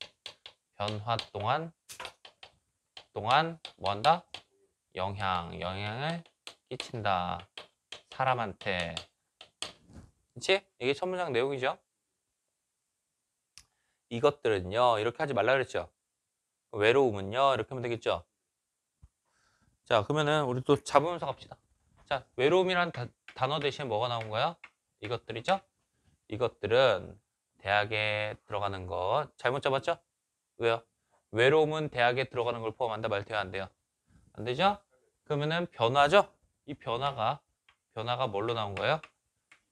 변화 동안 동안 뭐 한다? 영향, 영향을 끼친다. 사람한테. 그치? 이게 첫 문장 내용이죠. 이것들은요 이렇게 하지 말라 그랬죠. 외로움은요 이렇게 하면 되겠죠. 자 그러면은 우리 또잡부분서갑시다자 외로움이란 다, 단어 대신 뭐가 나온 거야? 이것들이죠. 이것들은 대학에 들어가는 것 잘못 잡았죠? 왜요? 외로움은 대학에 들어가는 걸 포함한다 말돼요 안 돼요? 안 되죠? 그러면은 변화죠? 이 변화가 변화가 뭘로 나온 거예요?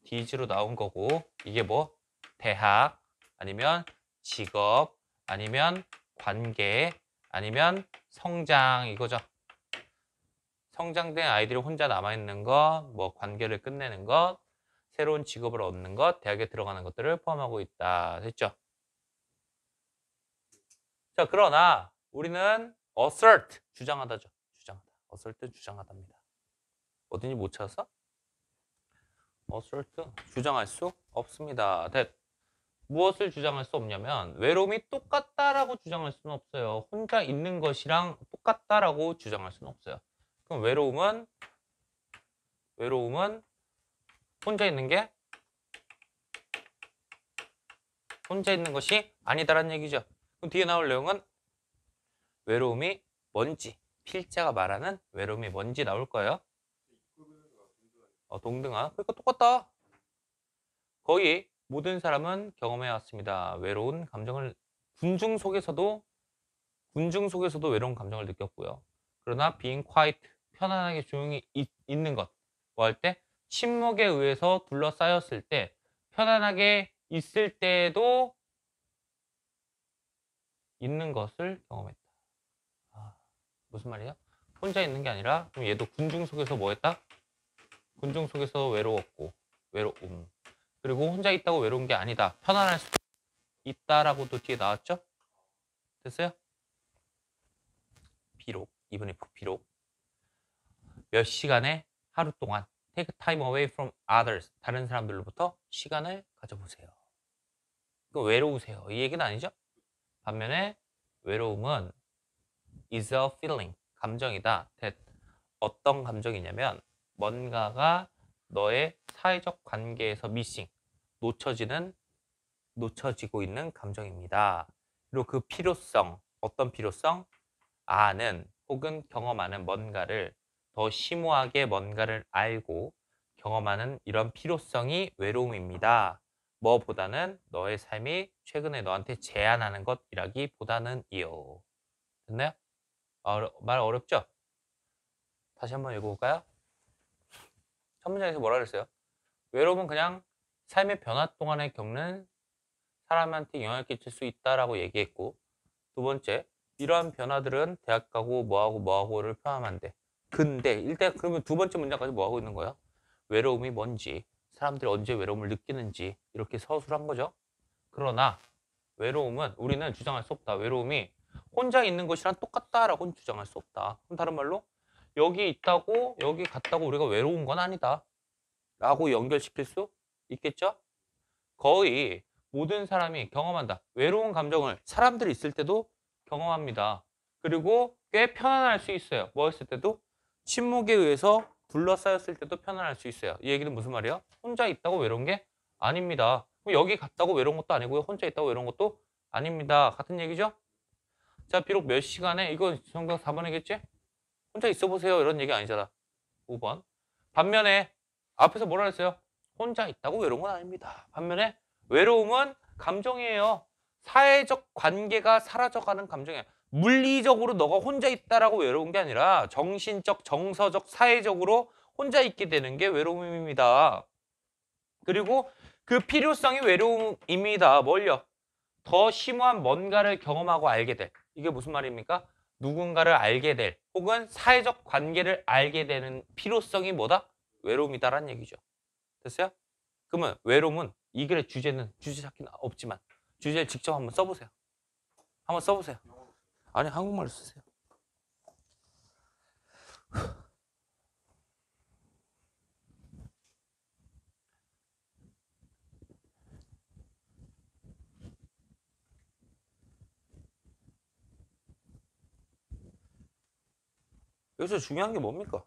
디지로 나온 거고 이게 뭐? 대학 아니면 직업 아니면 관계 아니면 성장 이거죠. 성장된 아이들이 혼자 남아있는 것, 뭐 관계를 끝내는 것, 새로운 직업을 얻는 것, 대학에 들어가는 것들을 포함하고 있다. 됐죠? 자, 그러나 우리는 assert, 주장하다죠. 주장하다. a s s e r t 주장하답니다. 어딘지 못 찾았어? assert, 주장할 수 없습니다. 됐. 무엇을 주장할 수 없냐면 외로움이 똑같다라고 주장할 수는 없어요. 혼자 있는 것이랑 똑같다라고 주장할 수는 없어요. 그럼 외로움은 외로움은 혼자 있는 게 혼자 있는 것이 아니다라는 얘기죠. 그럼 뒤에 나올 내용은 외로움이 뭔지 필자가 말하는 외로움이 뭔지 나올 거예요. 어, 동등한 그러니까 똑같다. 거의 모든 사람은 경험해 왔습니다. 외로운 감정을 군중 속에서도 군중 속에서도 외로운 감정을 느꼈고요. 그러나 being quiet, 편안하게 조용히 있, 는 것과 뭐 할 때 침묵에 의해서 둘러싸였을 때 편안하게 있을 때도 있는 것을 경험했다. 아, 무슨 말이야? 혼자 있는 게 아니라 그럼 얘도 군중 속에서 뭐 했다? 군중 속에서 외로웠고 외로움 그리고 혼자 있다고 외로운 게 아니다. 편안할 수 있다라고 도 뒤에 나왔죠? 됐어요? 비록, 이번에 비록. 몇 시간의 하루 동안 take time away from others. 다른 사람들로부터 시간을 가져보세요. 이거 외로우세요. 이 얘기는 아니죠? 반면에 외로움은 is a feeling. 감정이다. that 어떤 감정이냐면 뭔가가 너의 사회적 관계에서 미싱 놓쳐지는 놓쳐지고 있는 감정입니다. 그리고 그 필요성, 어떤 필요성? 아는 혹은 경험하는 뭔가를 더 심오하게 뭔가를 알고 경험하는 이런 필요성이 외로움입니다. 뭐보다는 너의 삶이 최근에 너한테 제한하는 것이라기보다는이요. 됐나요? 어말 어렵죠? 다시 한번 읽어볼까요? 첫 문장에서 뭐라 그랬어요? 외로움은 그냥 삶의 변화 동안에 겪는 사람한테 영향을 끼칠 수 있다라고 얘기했고 두 번째 이러한 변화들은 대학 가고 뭐하고 뭐하고를 포함한데 근데 일단 그러면 두 번째 문장까지 뭐하고 있는 거야? 외로움이 뭔지 사람들이 언제 외로움을 느끼는지 이렇게 서술한 거죠. 그러나 외로움은 우리는 주장할 수 없다. 외로움이 혼자 있는 것이랑 똑같다라고 주장할 수 없다. 그럼 다른 말로 여기 있다고 여기 갔다고 우리가 외로운 건 아니다. 라고 연결시킬 수 있겠죠? 거의 모든 사람이 경험한다. 외로운 감정을 사람들이 있을 때도 경험합니다. 그리고 꽤 편안할 수 있어요. 뭐였을 때도? 침묵에 의해서 둘러싸였을 때도 편안할 수 있어요. 이 얘기는 무슨 말이야? 혼자 있다고 외로운 게 아닙니다. 여기 갔다고 외로운 것도 아니고요. 혼자 있다고 외로운 것도 아닙니다. 같은 얘기죠? 자, 비록 몇 시간에, 이건 정답 4번이겠지? 혼자 있어보세요. 이런 얘기 아니잖아. 5번. 반면에, 앞에서 뭐라 했어요? 혼자 있다고 외로운 건 아닙니다. 반면에 외로움은 감정이에요. 사회적 관계가 사라져가는 감정이에요. 물리적으로 너가 혼자 있다라고 외로운 게 아니라 정신적, 정서적, 사회적으로 혼자 있게 되는 게 외로움입니다. 그리고 그 필요성이 외로움입니다. 뭘요? 더 심오한 뭔가를 경험하고 알게 될. 이게 무슨 말입니까? 누군가를 알게 될 혹은 사회적 관계를 알게 되는 필요성이 뭐다? 외로움이다라는 얘기죠. 됐어요? 그러면 외로움은 이 글의 주제는 주제 찾기는 없지만 주제를 직접 한번 써보세요. 한번 써보세요. 아니 한국말로 쓰세요. 여기서 중요한 게 뭡니까?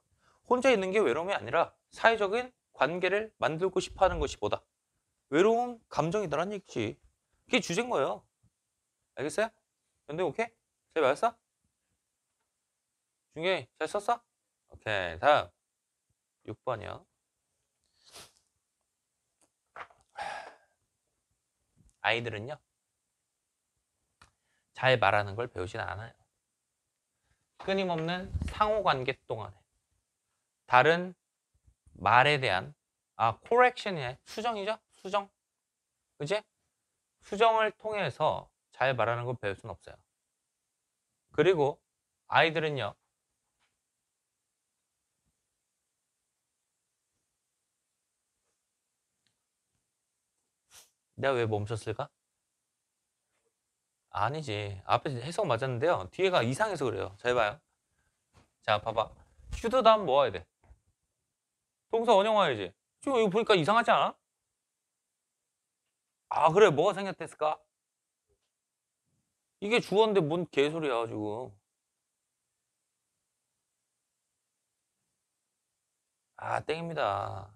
혼자 있는 게 외로움이 아니라 사회적인 관계를 만들고 싶어하는 것이 보다 외로운 감정이다라는 얘기지. 그게 주제인 거예요. 알겠어요? 연동 오케이? 잘 맞았어? 중계 잘 썼어? 오케이 다음 6번이요. 아이들은요. 잘 말하는 걸 배우진 않아요. 끊임없는 상호관계 동안에 다른 말에 대한 아 c o r r e 수정이죠? 수정. 그지? 수정을 통해서 잘 말하는 걸 배울 수는 없어요. 그리고 아이들은요. 내가 왜 멈췄을까? 아니지. 앞에 해석 맞았는데요. 뒤에가 이상해서 그래요. 잘 봐요. 자, 봐봐. 슈드 다음 뭐아야 돼. 동사 원형화해야지. 지금 이거 보니까 이상하지 않아? 아 그래 뭐가 생겼댔을까? 이게 주어인데 뭔 개소리야 지금. 아 땡입니다.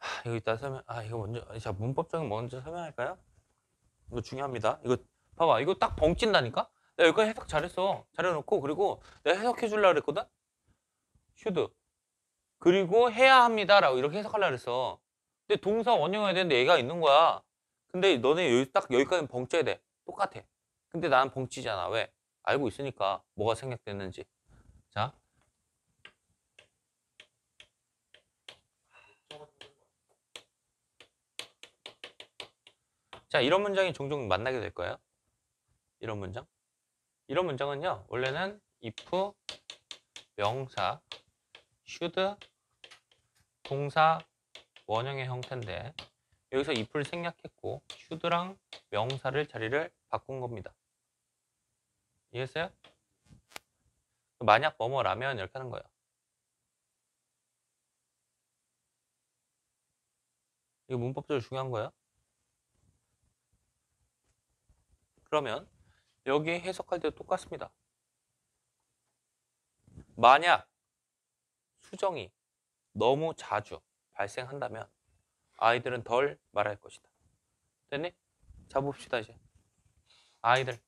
아, 이거 이따 설명. 아 이거 먼저 자 문법적인 먼저 설명할까요? 이거 중요합니다. 이거 봐봐 이거 딱 벙찐다니까. 내가 여기까지 해석 잘했어. 잘해놓고 그리고 내가 해석해 줄라 그랬거든. 슈드 그리고 해야 합니다라고 이렇게 해석하려고 했어 근데 동사 원형해야 되는데 얘가 있는 거야. 근데 너네 여기 딱 여기까지 벙쪄야 돼. 똑같아. 근데 난 벙치잖아. 왜? 알고 있으니까 뭐가 생략됐는지. 자. 자, 이런 문장이 종종 만나게 될 거예요. 이런 문장. 이런 문장은요. 원래는 if 명사 should 동사 원형의 형태인데 여기서 if를 생략했고 should랑 명사를 자리를 바꾼 겁니다. 이해했어요? 만약 뭐뭐라면 이렇게 하는 거예요. 이거 문법적으로 중요한 거예요. 그러면 여기 해석할 때도 똑같습니다. 만약 수정이 너무 자주 발생한다면 아이들은 덜 말할 것이다. 됐니? 자 봅시다 이제. 아이들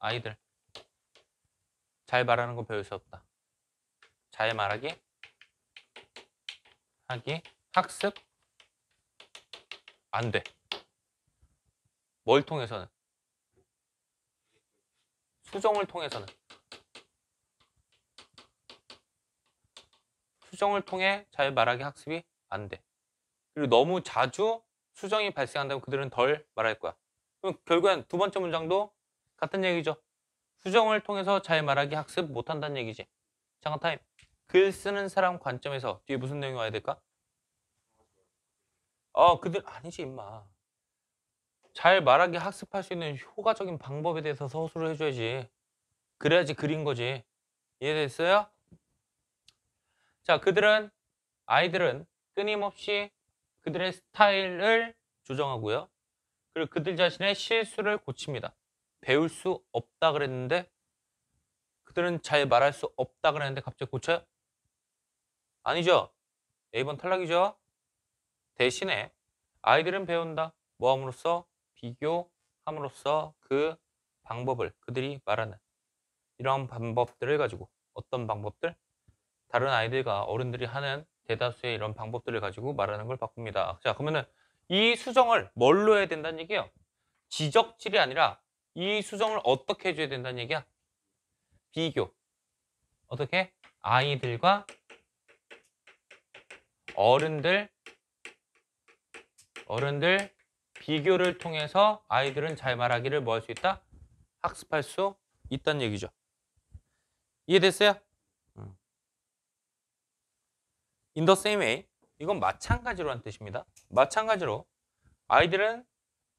아이들 잘 말하는 건 배울 수 없다. 잘 말하기 하기 학습 안 돼. 뭘 통해서는? 수정을 통해서는 수정을 통해 잘 말하기 학습이 안 돼. 그리고 너무 자주 수정이 발생한다면 그들은 덜 말할 거야. 그럼 결국엔 두 번째 문장도 같은 얘기죠. 수정을 통해서 잘 말하기 학습 못한다는 얘기지. 잠깐 타임. 글 쓰는 사람 관점에서 뒤에 무슨 내용이 와야 될까? 어, 그들 아니지 임마. 잘 말하기 학습할 수 있는 효과적인 방법에 대해서 서술을 해줘야지. 그래야지 그린 거지. 이해됐어요? 자, 그들은 아이들은 끊임없이 그들의 스타일을 조정하고요. 그리고 그들 자신의 실수를 고칩니다. 배울 수 없다 그랬는데 그들은 잘 말할 수 없다 그랬는데 갑자기 고쳐요? 아니죠. A번 탈락이죠. 대신에 아이들은 배운다. 모 함으로써? 비교함으로써 그 방법을 그들이 말하는 이런 방법들을 가지고 어떤 방법들? 다른 아이들과 어른들이 하는 대다수의 이런 방법들을 가지고 말하는 걸 바꿉니다. 자, 그러면은 이 수정을 뭘로 해야 된다는 얘기예요? 지적질이 아니라 이 수정을 어떻게 해줘야 된다는 얘기야? 비교. 어떻게? 아이들과 어른들, 어른들 비교를 통해서 아이들은 잘 말하기를 뭐 할 수 있다? 학습할 수 있다는 얘기죠. 이해됐어요? in the same way 이건 마찬가지로 한 뜻입니다. 마찬가지로 아이들은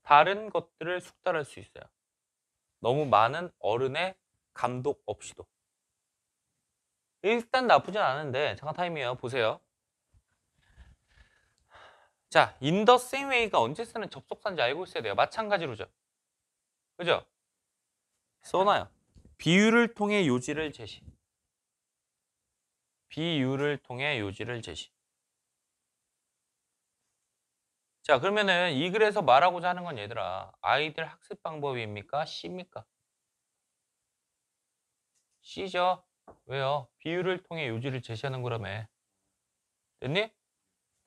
다른 것들을 숙달할 수 있어요. 너무 많은 어른의 감독 없이도. 일단 나쁘진 않은데 잠깐 타임이에요. 보세요. 자, in the same way가 언제 쓰는 접속사인지 알고 있어야 돼요. 마찬가지로죠. 그죠? 써놔요. 비유를 통해 요지를 제시. 비유를 통해 요지를 제시. 자 그러면은 이 글에서 말하고자 하는 건 얘들아 아이들 학습 방법입니까? C입니까? C죠. 왜요? 비유를 통해 요지를 제시하는 거라며. 됐니?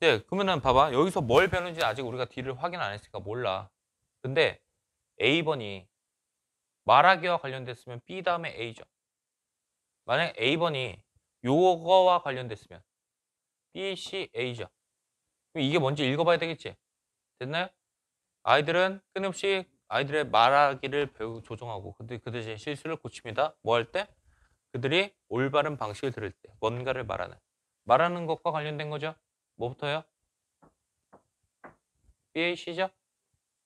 네, 그러면은 봐봐. 여기서 뭘 배우는지 아직 우리가 D를 확인 안 했으니까 몰라. 근데 A번이 말하기와 관련됐으면 B 다음에 A죠. 만약 A번이 요거와 관련됐으면 B, C, A죠. 이게 뭔지 읽어봐야 되겠지. 됐나요? 아이들은 끊임없이 아이들의 말하기를 배우 조정하고 근데 그들의 실수를 고칩니다. 뭐 할 때? 그들이 올바른 방식을 들을 때 뭔가를 말하는 말하는 것과 관련된 거죠. 뭐부터요? BAC죠?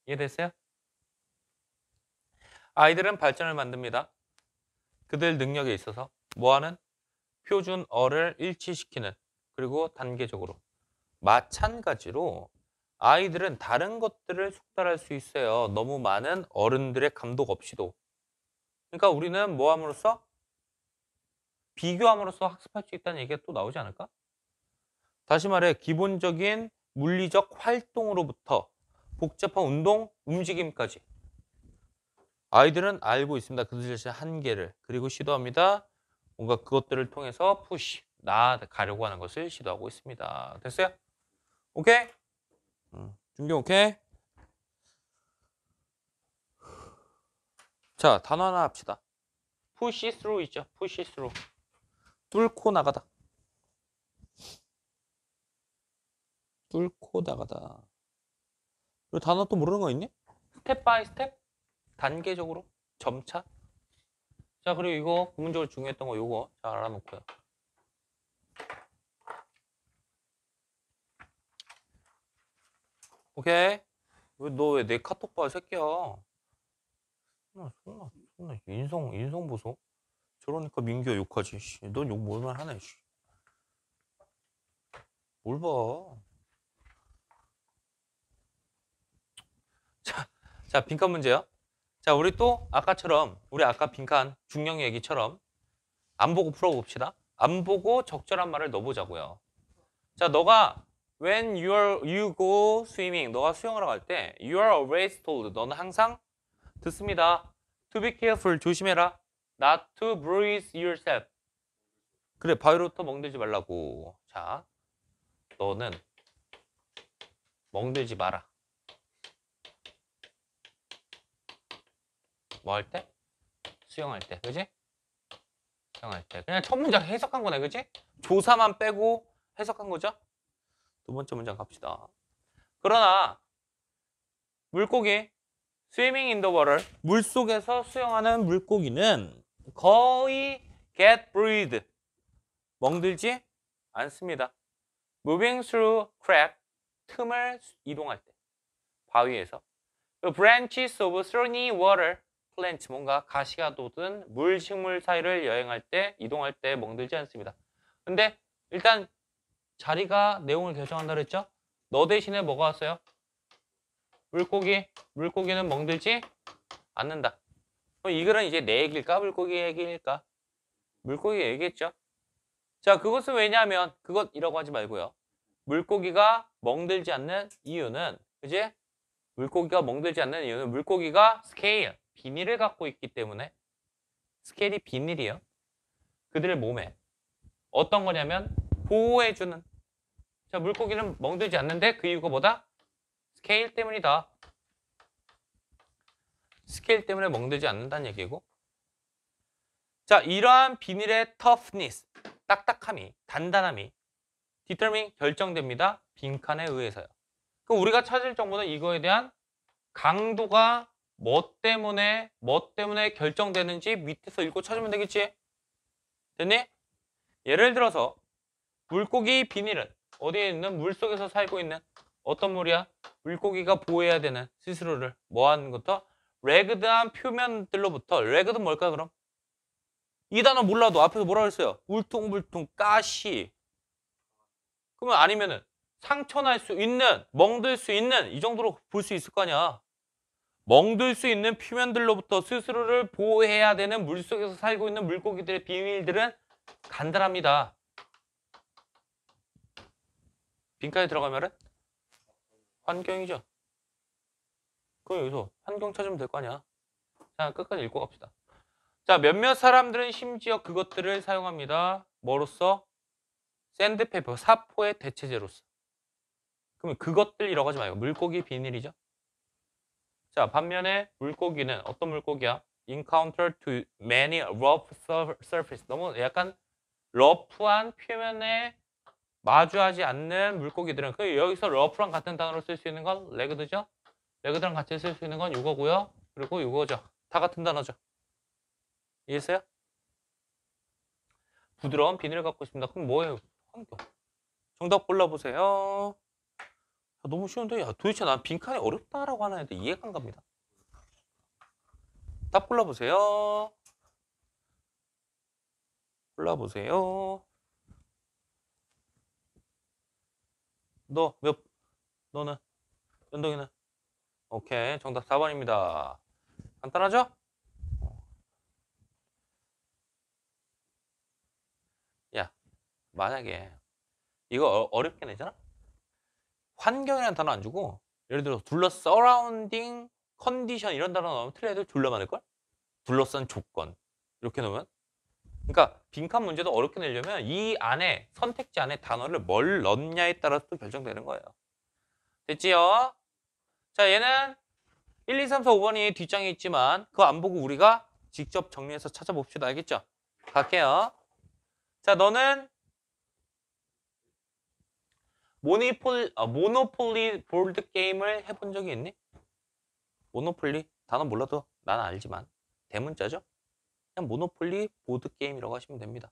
이해됐어요? 아이들은 발전을 만듭니다. 그들 능력에 있어서 뭐하는? 표준어를 일치시키는 그리고 단계적으로 마찬가지로 아이들은 다른 것들을 숙달할 수 있어요. 너무 많은 어른들의 감독 없이도. 그러니까 우리는 뭐 함으로써? 비교함으로써 학습할 수 있다는 얘기가 또 나오지 않을까? 다시 말해 기본적인 물리적 활동으로부터 복잡한 운동, 움직임까지 아이들은 알고 있습니다. 그들 자신의 한계를 그리고 시도합니다. 뭔가 그것들을 통해서 푸시 나가려고 하는 것을 시도하고 있습니다. 됐어요? 오케이? 음, 준중 오케이? 자 단어 하나 합시다. 푸 u 스루 있죠? 푸 u 스루 뚫고 나가다. 뚫고 나가다. 단어 또 모르는 거 있니? 스텝 바이 스텝 단계적으로 점차 자 그리고 이거 부분적으로 중요했던 거이거잘 알아놓고요. 오케이. 너 왜 내 카톡 봐 새끼야. 손나 손나 손나 인성 인성 보소. 저러니까 민규야 욕하지. 넌 욕 뭘만 하네. 씨. 뭘 봐. 자, 자 빈칸 문제야 자, 우리 또 아까처럼 우리 아까 빈칸 중령 얘기처럼 안 보고 풀어봅시다. 안 보고 적절한 말을 넣어보자고요. 자, 너가 when you are, you go swimming, 너가 수영하러 갈 때 you are always told, 너는 항상 듣습니다. to be careful, 조심해라. not to bruise yourself. 그래, 바위로부터 멍들지 말라고. 자, 너는 멍들지 마라. 뭐할 때? 수영할 때, 그지? 수영할 때. 그냥 첫 문장 해석한 거네, 그지? 조사만 빼고 해석한 거죠? 두 번째 문장 갑시다. 그러나 물고기, 스위밍 인더버를 물속에서 수영하는 물고기는 거의 get breed, 멍들지 않습니다. moving through crack, 틈을 이동할 때, 바위에서 The branches of thorny water, 플랜츠 뭔가 가시가 돋은 물, 식물 사이를 여행할 때, 이동할 때 멍들지 않습니다. 근데 일단 자리가 내용을 결정한다 그랬죠? 너 대신에 뭐가 왔어요? 물고기, 물고기는 멍들지 않는다. 그럼 이 글은 이제 내 얘기일까? 물고기 얘기일까? 물고기 얘기겠죠? 자, 그것은 왜냐하면 그것이라고 하지 말고요. 물고기가 멍들지 않는 이유는 이제 물고기가 멍들지 않는 이유는 물고기가 스케일, 비밀을 갖고 있기 때문에 스케일이 비밀이에요. 그들의 몸에 어떤 거냐면 보호해주는 자 물고기는 멍들지 않는데 그 이유가 뭐다? 스케일 때문이다. 스케일 때문에 멍들지 않는다는 얘기고 자 이러한 비닐의 터프니스 딱딱함이, 단단함이 디 e t e r 결정됩니다. 빈칸에 의해서요. 그럼 우리가 찾을 정보는 이거에 대한 강도가 뭐 때문에 뭐 때문에 결정되는지 밑에서 읽고 찾으면 되겠지. 됐니? 예를 들어서 물고기 비닐은 어디에 있는 물속에서 살고 있는 어떤 물이야? 물고기가 보호해야 되는 스스로를 뭐 하는 것부터 레그드한 표면들로부터 레그드 뭘까 그럼? 이 단어 몰라도 앞에서 뭐라 그랬어요? 울퉁불퉁 가시 그러면 아니면은 상처 날수 있는 멍들 수 있는 이 정도로 볼 수 있을 거 아니야 멍들 수 있는 표면들로부터 스스로를 보호해야 되는 물속에서 살고 있는 물고기들의 비밀들은 간단합니다. 빈칸에 들어가면은 환경이죠. 그럼 여기서 환경 찾으면 될 거 아니야. 자, 끝까지 읽고 갑시다. 자, 몇몇 사람들은 심지어 그것들을 사용합니다. 뭐로써? 샌드페퍼, 사포의 대체제로서. 그러면 그것들이라고 하지 말고 물고기 비닐이죠. 자, 반면에 물고기는 어떤 물고기야? encounter to many rough surface. 너무 약간 러프한 표면에 마주하지 않는 물고기들은 그 여기서 러프랑 같은 단어로 쓸 수 있는 건 레그드죠. 레그드랑 같이 쓸 수 있는 건 이거고요. 그리고 이거죠. 다 같은 단어죠. 이해했어요? 부드러운 비닐을 갖고 있습니다. 그럼 뭐예요? 환경. 정답 골라보세요. 아, 너무 쉬운데 야 도대체 난 빈칸이 어렵다라고 하는데 이해가 안 갑니다. 딱 골라보세요. 골라보세요. 너 몇, 너는? 연동이는? 오케이, 정답 4번입니다. 간단하죠? 야, 만약에 이거 어, 어렵게 내잖아? 환경이라는 단어 안 주고 예를 들어 둘러 서라운딩 컨디션 이런 단어 넣으면 틀려도 둘러 많을걸? 둘러싼 조건 이렇게 넣으면 그러니까 빈칸 문제도 어렵게 내려면 이 안에 선택지 안에 단어를 뭘 넣냐에 따라서 또 결정되는 거예요. 됐지요? 자 얘는 1, 2, 3, 4, 5번이 뒷장에 있지만 그거 안 보고 우리가 직접 정리해서 찾아봅시다. 알겠죠? 갈게요. 자 너는 모니폴, 아, 모노폴리 볼드 게임을 해본 적이 있니? 모노폴리? 단어 몰라도 나는 알지만 대문자죠? 그냥 모노폴리 보드 게임이라고 하시면 됩니다.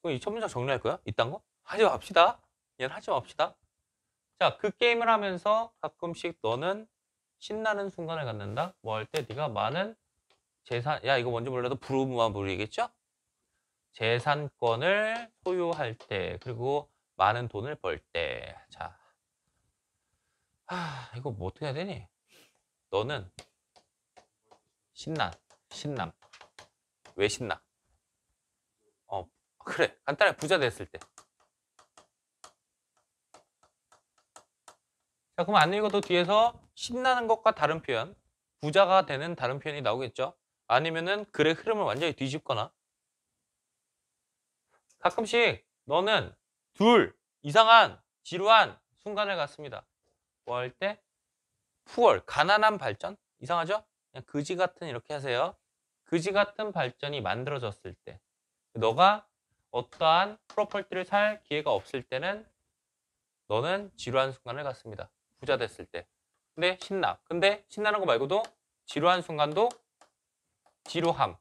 그럼 이 첫 문장 정리할 거야? 이딴 거? 하지 맙시다. 얘는 하지 맙시다. 자, 그 게임을 하면서 가끔씩 너는 신나는 순간을 갖는다. 뭐 할 때 네가 많은 재산, 야 이거 뭔지 몰라도 부르마 부르겠죠? 재산권을 소유할 때 그리고 많은 돈을 벌 때. 자, 하, 이거 뭐 어떻게 해야 되니? 너는 신난, 신남. 왜 신나? 어, 그래. 간단히 부자 됐을 때. 자, 그럼 안 읽어도 뒤에서 신나는 것과 다른 표현, 부자가 되는 다른 표현이 나오겠죠? 아니면은 글의 흐름을 완전히 뒤집거나 가끔씩 너는 둘, 이상한, 지루한 순간을 갖습니다. 뭐 할 때, 푸월, 가난한 발전? 이상하죠? 그냥 그지 같은 이렇게 하세요. 그지 같은 발전이 만들어졌을 때 너가 어떠한 프로퍼티를 살 기회가 없을 때는 너는 지루한 순간을 갖습니다. 부자 됐을 때. 근데 신나. 근데 신나는 거 말고도 지루한 순간도 지루함.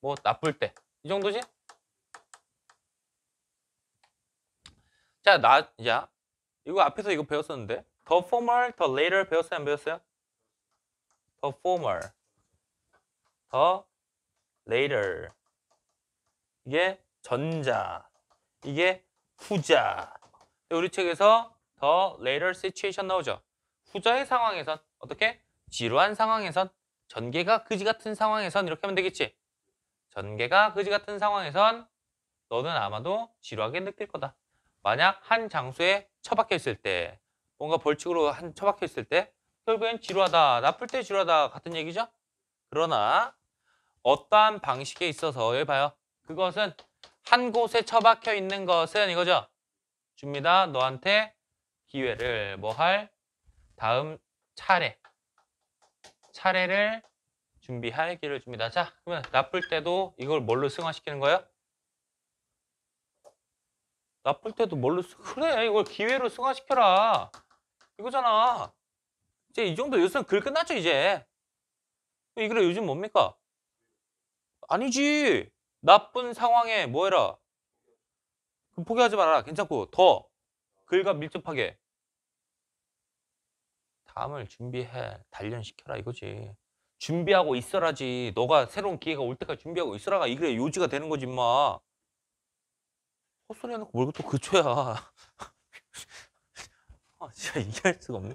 뭐 나쁠 때. 이 정도지? 자, 나, 야. 이거 앞에서 이거 배웠었는데. 더 formal, 더 later 배웠어요? 안 배웠어요? 더 formal, 더 later. 이게 전자, 이게 후자. 우리 책에서 더 later situation 나오죠. 후자의 상황에선 어떻게? 지루한 상황에선 전개가 그지 같은 상황에선 이렇게 하면 되겠지. 전개가 그지 같은 상황에선 너는 아마도 지루하게 느낄 거다. 만약 한 장소에 처박혀 있을 때 뭔가 벌칙으로 한 처박혀 있을 때 결국엔 지루하다, 나쁠 때 지루하다 같은 얘기죠. 그러나 어떠한 방식에 있어서 여기 봐요. 그것은 한 곳에 처박혀 있는 것은 이거죠. 줍니다. 너한테 기회를 뭐 할 다음 차례 차례를 준비할 기회를 줍니다. 자, 그러면 나쁠 때도 이걸 뭘로 승화시키는 거예요? 나쁠 때도 뭘로 쓰... 그래 이걸 기회로 승화시켜라 이거잖아 이제 이 정도 요즘 글 끝났죠 이제 이거에 요즘 뭡니까 아니지 나쁜 상황에 뭐해라 그럼 포기하지 말아라 괜찮고 더 글과 밀접하게 다음을 준비해 단련시켜라 이거지 준비하고 있어라지 너가 새로운 기회가 올 때까지 준비하고 있어라가 이 글의 요지가 되는 거지 임마 헛소리 해놓고 뭘 또그쵸야 아, 진짜 이기할 수가 없네.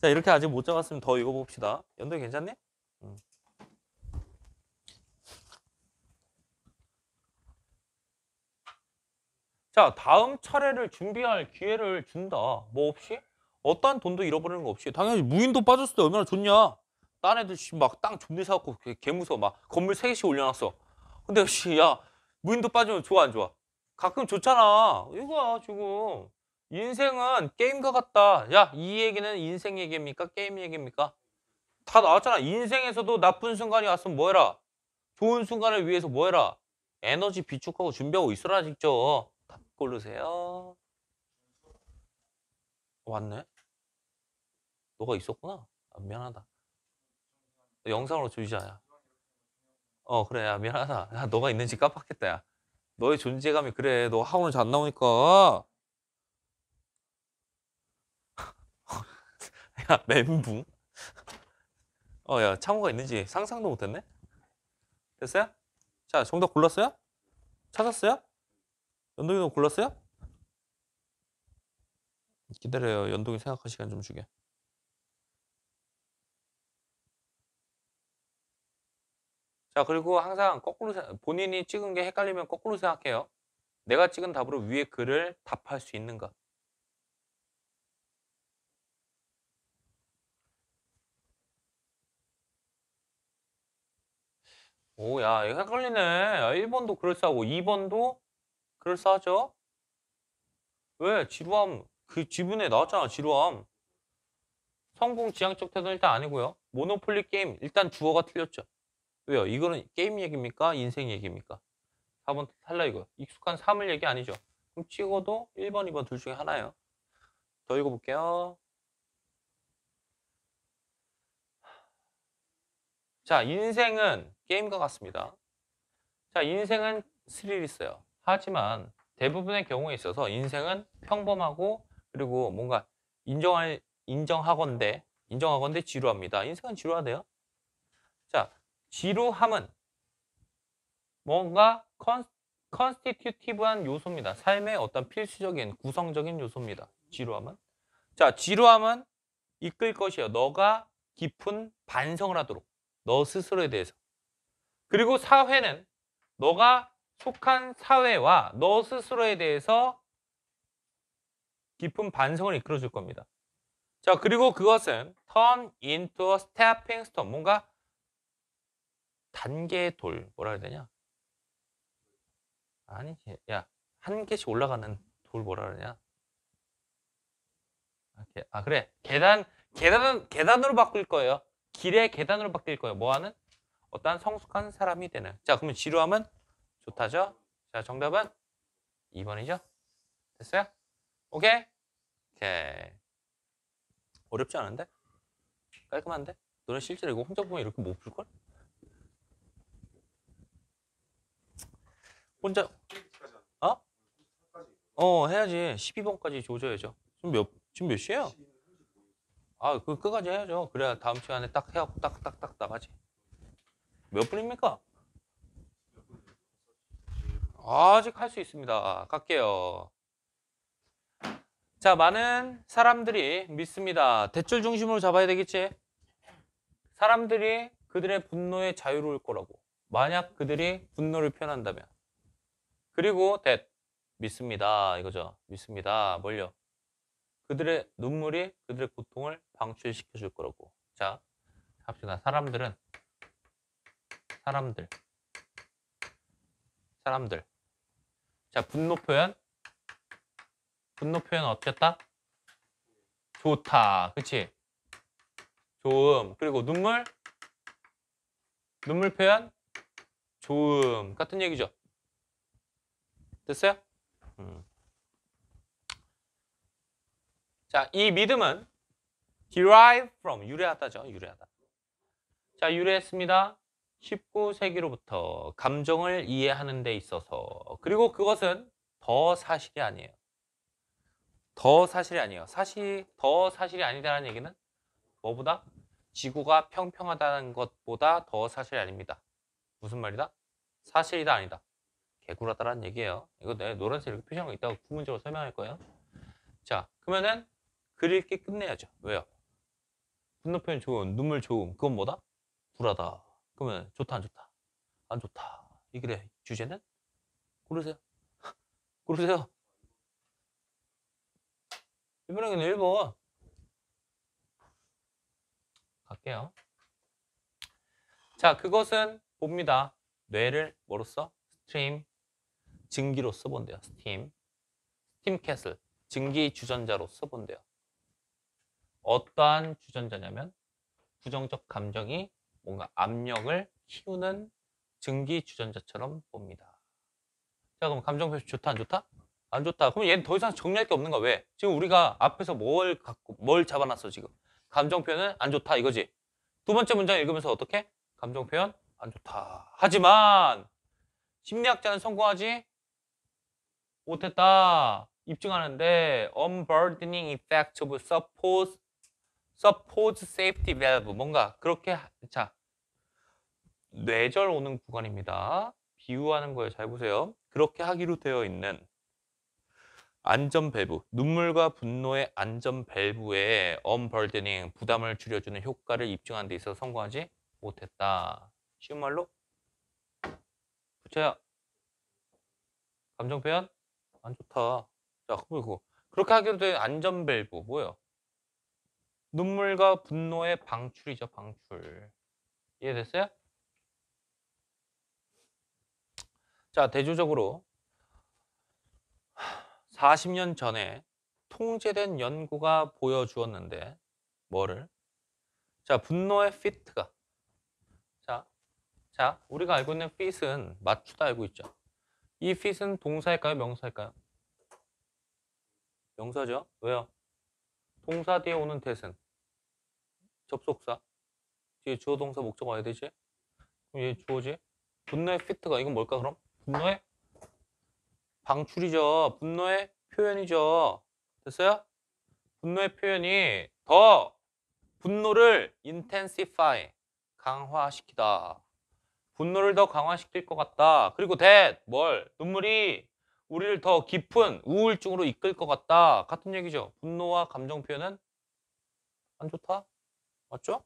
자, 이렇게 아직 못 잡았으면 더 읽어봅시다. 연도 괜찮네 음. 자, 다음 차례를 준비할 기회를 준다. 뭐 없이? 어떠한 돈도 잃어버리는 거 없이. 당연히 무인도 빠졌을 때 얼마나 좋냐? 딴 애들 막 땅 존내 사갖고 개무서 막 건물 세개씩 올려놨어. 근데 역시 야, 무인도 빠지면 좋아, 안 좋아? 가끔 좋잖아. 이거야 지금. 인생은 게임과 같다. 야, 이 얘기는 인생 얘기입니까? 게임 얘기입니까? 다 나왔잖아. 인생에서도 나쁜 순간이 왔으면 뭐해라. 좋은 순간을 위해서 뭐해라. 에너지 비축하고 준비하고 있으라 직접. 답 고르세요. 왔네? 너가 있었구나. 아, 미안하다. 영상으로 주지 않아. 어 그래 야 아, 미안하다. 야 너가 있는지 깜빡했다 야. 너의 존재감이 그래. 너 학원 을 잘 안 나오니까. 야, 멘붕. 어, 야, 창호가 있는지 상상도 못했네? 됐어요? 자, 정답 골랐어요? 찾았어요? 연동이도 골랐어요? 기다려요. 연동이 생각할 시간 좀 주게. 자 그리고 항상 거꾸로 본인이 찍은 게 헷갈리면 거꾸로 생각해요. 내가 찍은 답으로 위에 글을 답할 수 있는가? 오, 야, 이거 헷갈리네. 1번도 그럴싸하고 2번도 그럴싸하죠? 왜? 지루함. 그 지분에 나왔잖아, 지루함. 성공 지향적 태도는 일단 아니고요. 모노폴리 게임, 일단 주어가 틀렸죠. 왜요? 이거는 게임 얘기입니까? 인생 얘기입니까? 4번 탈라 이거. 익숙한 삶을 얘기 아니죠. 그럼 찍어도 1번, 2번 둘 중에 하나예요. 더 읽어볼게요. 자, 인생은 게임과 같습니다. 자, 인생은 스릴 있어요. 하지만 대부분의 경우에 있어서 인생은 평범하고 그리고 뭔가 인정할 인정하건데 인정하건데 지루합니다. 인생은 지루하대요. 지루함은 뭔가 컨, 스티튜티브한 요소입니다. 삶의 어떤 필수적인 구성적인 요소입니다. 지루함은. 자, 지루함은 이끌 것이요. 너가 깊은 반성을 하도록. 너 스스로에 대해서. 그리고 사회는 너가 속한 사회와 너 스스로에 대해서 깊은 반성을 이끌어 줄 겁니다. 자, 그리고 그것은 turn into a stepping stone. 뭔가 단계돌 뭐라 해야 되냐? 아니 야한 개씩 올라가는 돌 뭐라 그러냐? 아, 아 그래 계단 계단은 계단으로 바꿀 거예요. 길의 계단으로 바뀔 거예요. 뭐하는? 어떠한 성숙한 사람이 되는. 자 그러면 지루함은 좋다죠? 자 정답은 2번이죠? 됐어요? 오케이? 오케이. 어렵지 않은데? 깔끔한데? 너는 실제로 이거 혼자 보면 이렇게 못 풀걸? 혼자 어? 어 해야지 12번까지 조져야죠 지금 몇 지금 몇시에요 아그 끝까지 해야죠 그래야 다음 시간에 딱 해갖고 딱딱딱 나가지 몇 분입니까? 아직 할 수 있습니다 갈게요 자 많은 사람들이 믿습니다 대출 중심으로 잡아야 되겠지 사람들이 그들의 분노에 자유로울 거라고 만약 그들이 분노를 표현한다면 그리고 that 믿습니다. 이거죠. 믿습니다. 뭘요? 그들의 눈물이 그들의 고통을 방출시켜 줄 거라고. 자, 합시다. 사람들은 사람들 사람들 자, 분노 표현 분노 표현 어땠다? 좋다. 그치? 좋음. 그리고 눈물 눈물 표현 좋음. 같은 얘기죠. 됐어요? 음. 자, 이 믿음은 derive from, 유래하다죠. 유래하다. 자, 유래했습니다. 19세기로부터 감정을 이해하는 데 있어서 그리고 그것은 더 사실이 아니에요. 더 사실이 아니에요. 사실 더 사실이 아니다라는 얘기는 뭐보다 지구가 평평하다는 것보다 더 사실이 아닙니다. 무슨 말이다? 사실이다 아니다. 개구라다라는 얘기예요. 이거 내 노란색 이렇게 표시한 거 있다고 구문적으로 설명할 거예요. 자, 그러면은 그릴게 끝내야죠. 왜요? 분노표현 좋은 눈물 좋은 그건 뭐다? 불하다. 그러면 좋다, 안 좋다? 안 좋다. 이 글의 주제는? 고르세요. 고르세요. 1번에는 1번. 갈게요. 자, 그것은 봅니다. 뇌를 뭐로써? 스트림 증기로써 본대요. 스팀. 스팀캐슬. 증기 주전자로써 본대요. 어떠한 주전자냐면 부정적 감정이 뭔가 압력을 키우는 증기 주전자처럼 봅니다. 자 그럼 감정 표시 좋다 안 좋다? 안 좋다. 그럼 얘는 더 이상 정리할 게 없는 거야. 왜? 지금 우리가 앞에서 뭘 갖고 뭘 잡아놨어 지금. 감정 표현은 안 좋다 이거지. 두 번째 문장 읽으면서 어떻게? 감정 표현 안 좋다. 하지만 심리학자는 성공하지 못했다 입증하는데 unburdening effect of suppose suppose safety valve 뭔가 그렇게 자 뇌절 오는 구간입니다. 비유하는 거예요. 잘 보세요. 그렇게 하기로 되어 있는 안전 밸브, 눈물과 분노의 안전 밸브에 언벌데닝 부담을 줄여주는 효과를 입증하는 데 있어 성공하지 못했다. 쉬운 말로 부채야 감정 표현 안 좋다. 자, 그리고 그렇게 하기로 된 안전벨브 뭐예요? 눈물과 분노의 방출이죠, 방출. 이해됐어요? 자, 대조적으로 40년 전에 통제된 연구가 보여주었는데 뭐를? 자, 분노의 피트가 자, 자, 우리가 알고 있는 fit은 맞추다 알고 있죠. 이 fit은 동사일까요? 명사일까요? 명사죠. 왜요? 동사 뒤에 오는 대신 접속사 뒤에 주어 동사 목적 와야 되지? 그럼 얘 주어지? 분노의 피트가 이건 뭘까 그럼? 분노의 방출이죠. 분노의 표현이죠. 됐어요? 분노의 표현이 더 분노를 intensify 강화시키다. 분노를 더 강화시킬 것 같다. 그리고 that, 뭘, 눈물이 우리를 더 깊은 우울증으로 이끌 것 같다. 같은 얘기죠. 분노와 감정 표현은 안 좋다. 맞죠?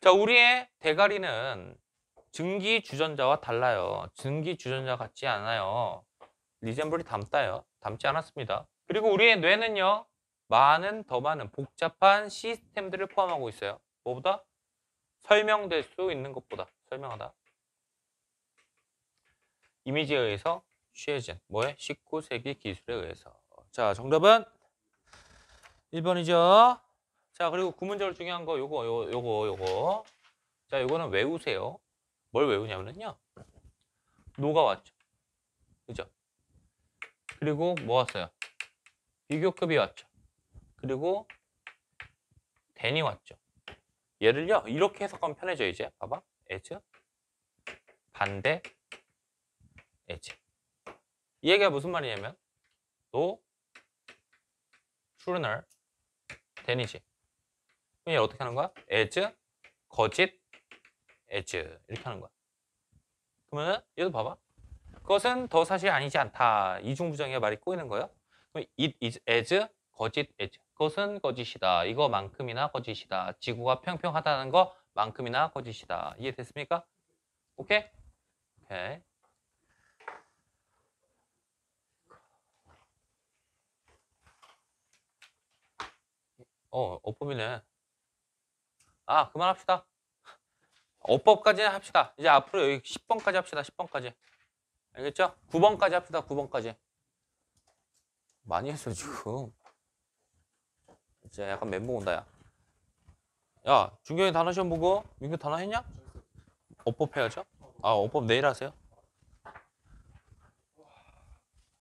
자, 우리의 대가리는 증기 주전자와 달라요. 증기 주전자 같지 않아요. 리젠블이 닮다요. 닮지 않았습니다. 그리고 우리의 뇌는요. 많은 더 많은 복잡한 시스템들을 포함하고 있어요. 뭐보다? 설명될 수 있는 것보다. 설명하다. 이미지에 의해서 취해진 뭐에 19세기 기술에 의해서. 자, 정답은 1번이죠. 자, 그리고 구문절 중요한 거 요거 요 요거 요거. 자, 요거는 외우세요. 뭘 외우냐면요. 노가 왔죠. 그죠? 그리고 뭐 왔어요? 비교급이 왔죠. 그리고 대니 왔죠. 얘를요. 이렇게 해석하면 편해져 이제. 봐봐. 에즈 반대 에즈 이 얘기가 무슨 말이냐면 no s o o n 지 그럼 얘 어떻게 하는 거야? as 거짓 as 이렇게 하는 거야 그러면 얘도 봐봐 그것은 더 사실 아니지 않다 이중부정의 말이 꼬이는 거예요 그럼 it is as 거짓 as 그것은 거짓이다 이거만큼이나 거짓이다 지구가 평평하다는 거 만큼이나 거지시다 이해됐습니까? 오케이? 오케이. 어, 어법이네. 아, 그만합시다. 어법까지 합시다. 이제 앞으로 여기 10번까지 합시다. 10번까지. 알겠죠? 9번까지 합시다. 9번까지. 많이 했어, 지금. 진짜 약간 멘붕 온다, 야. 야, 준경이 단어 시험 보고 민규 단어 했냐? 어법 해야죠. 아, 어법 내일 하세요.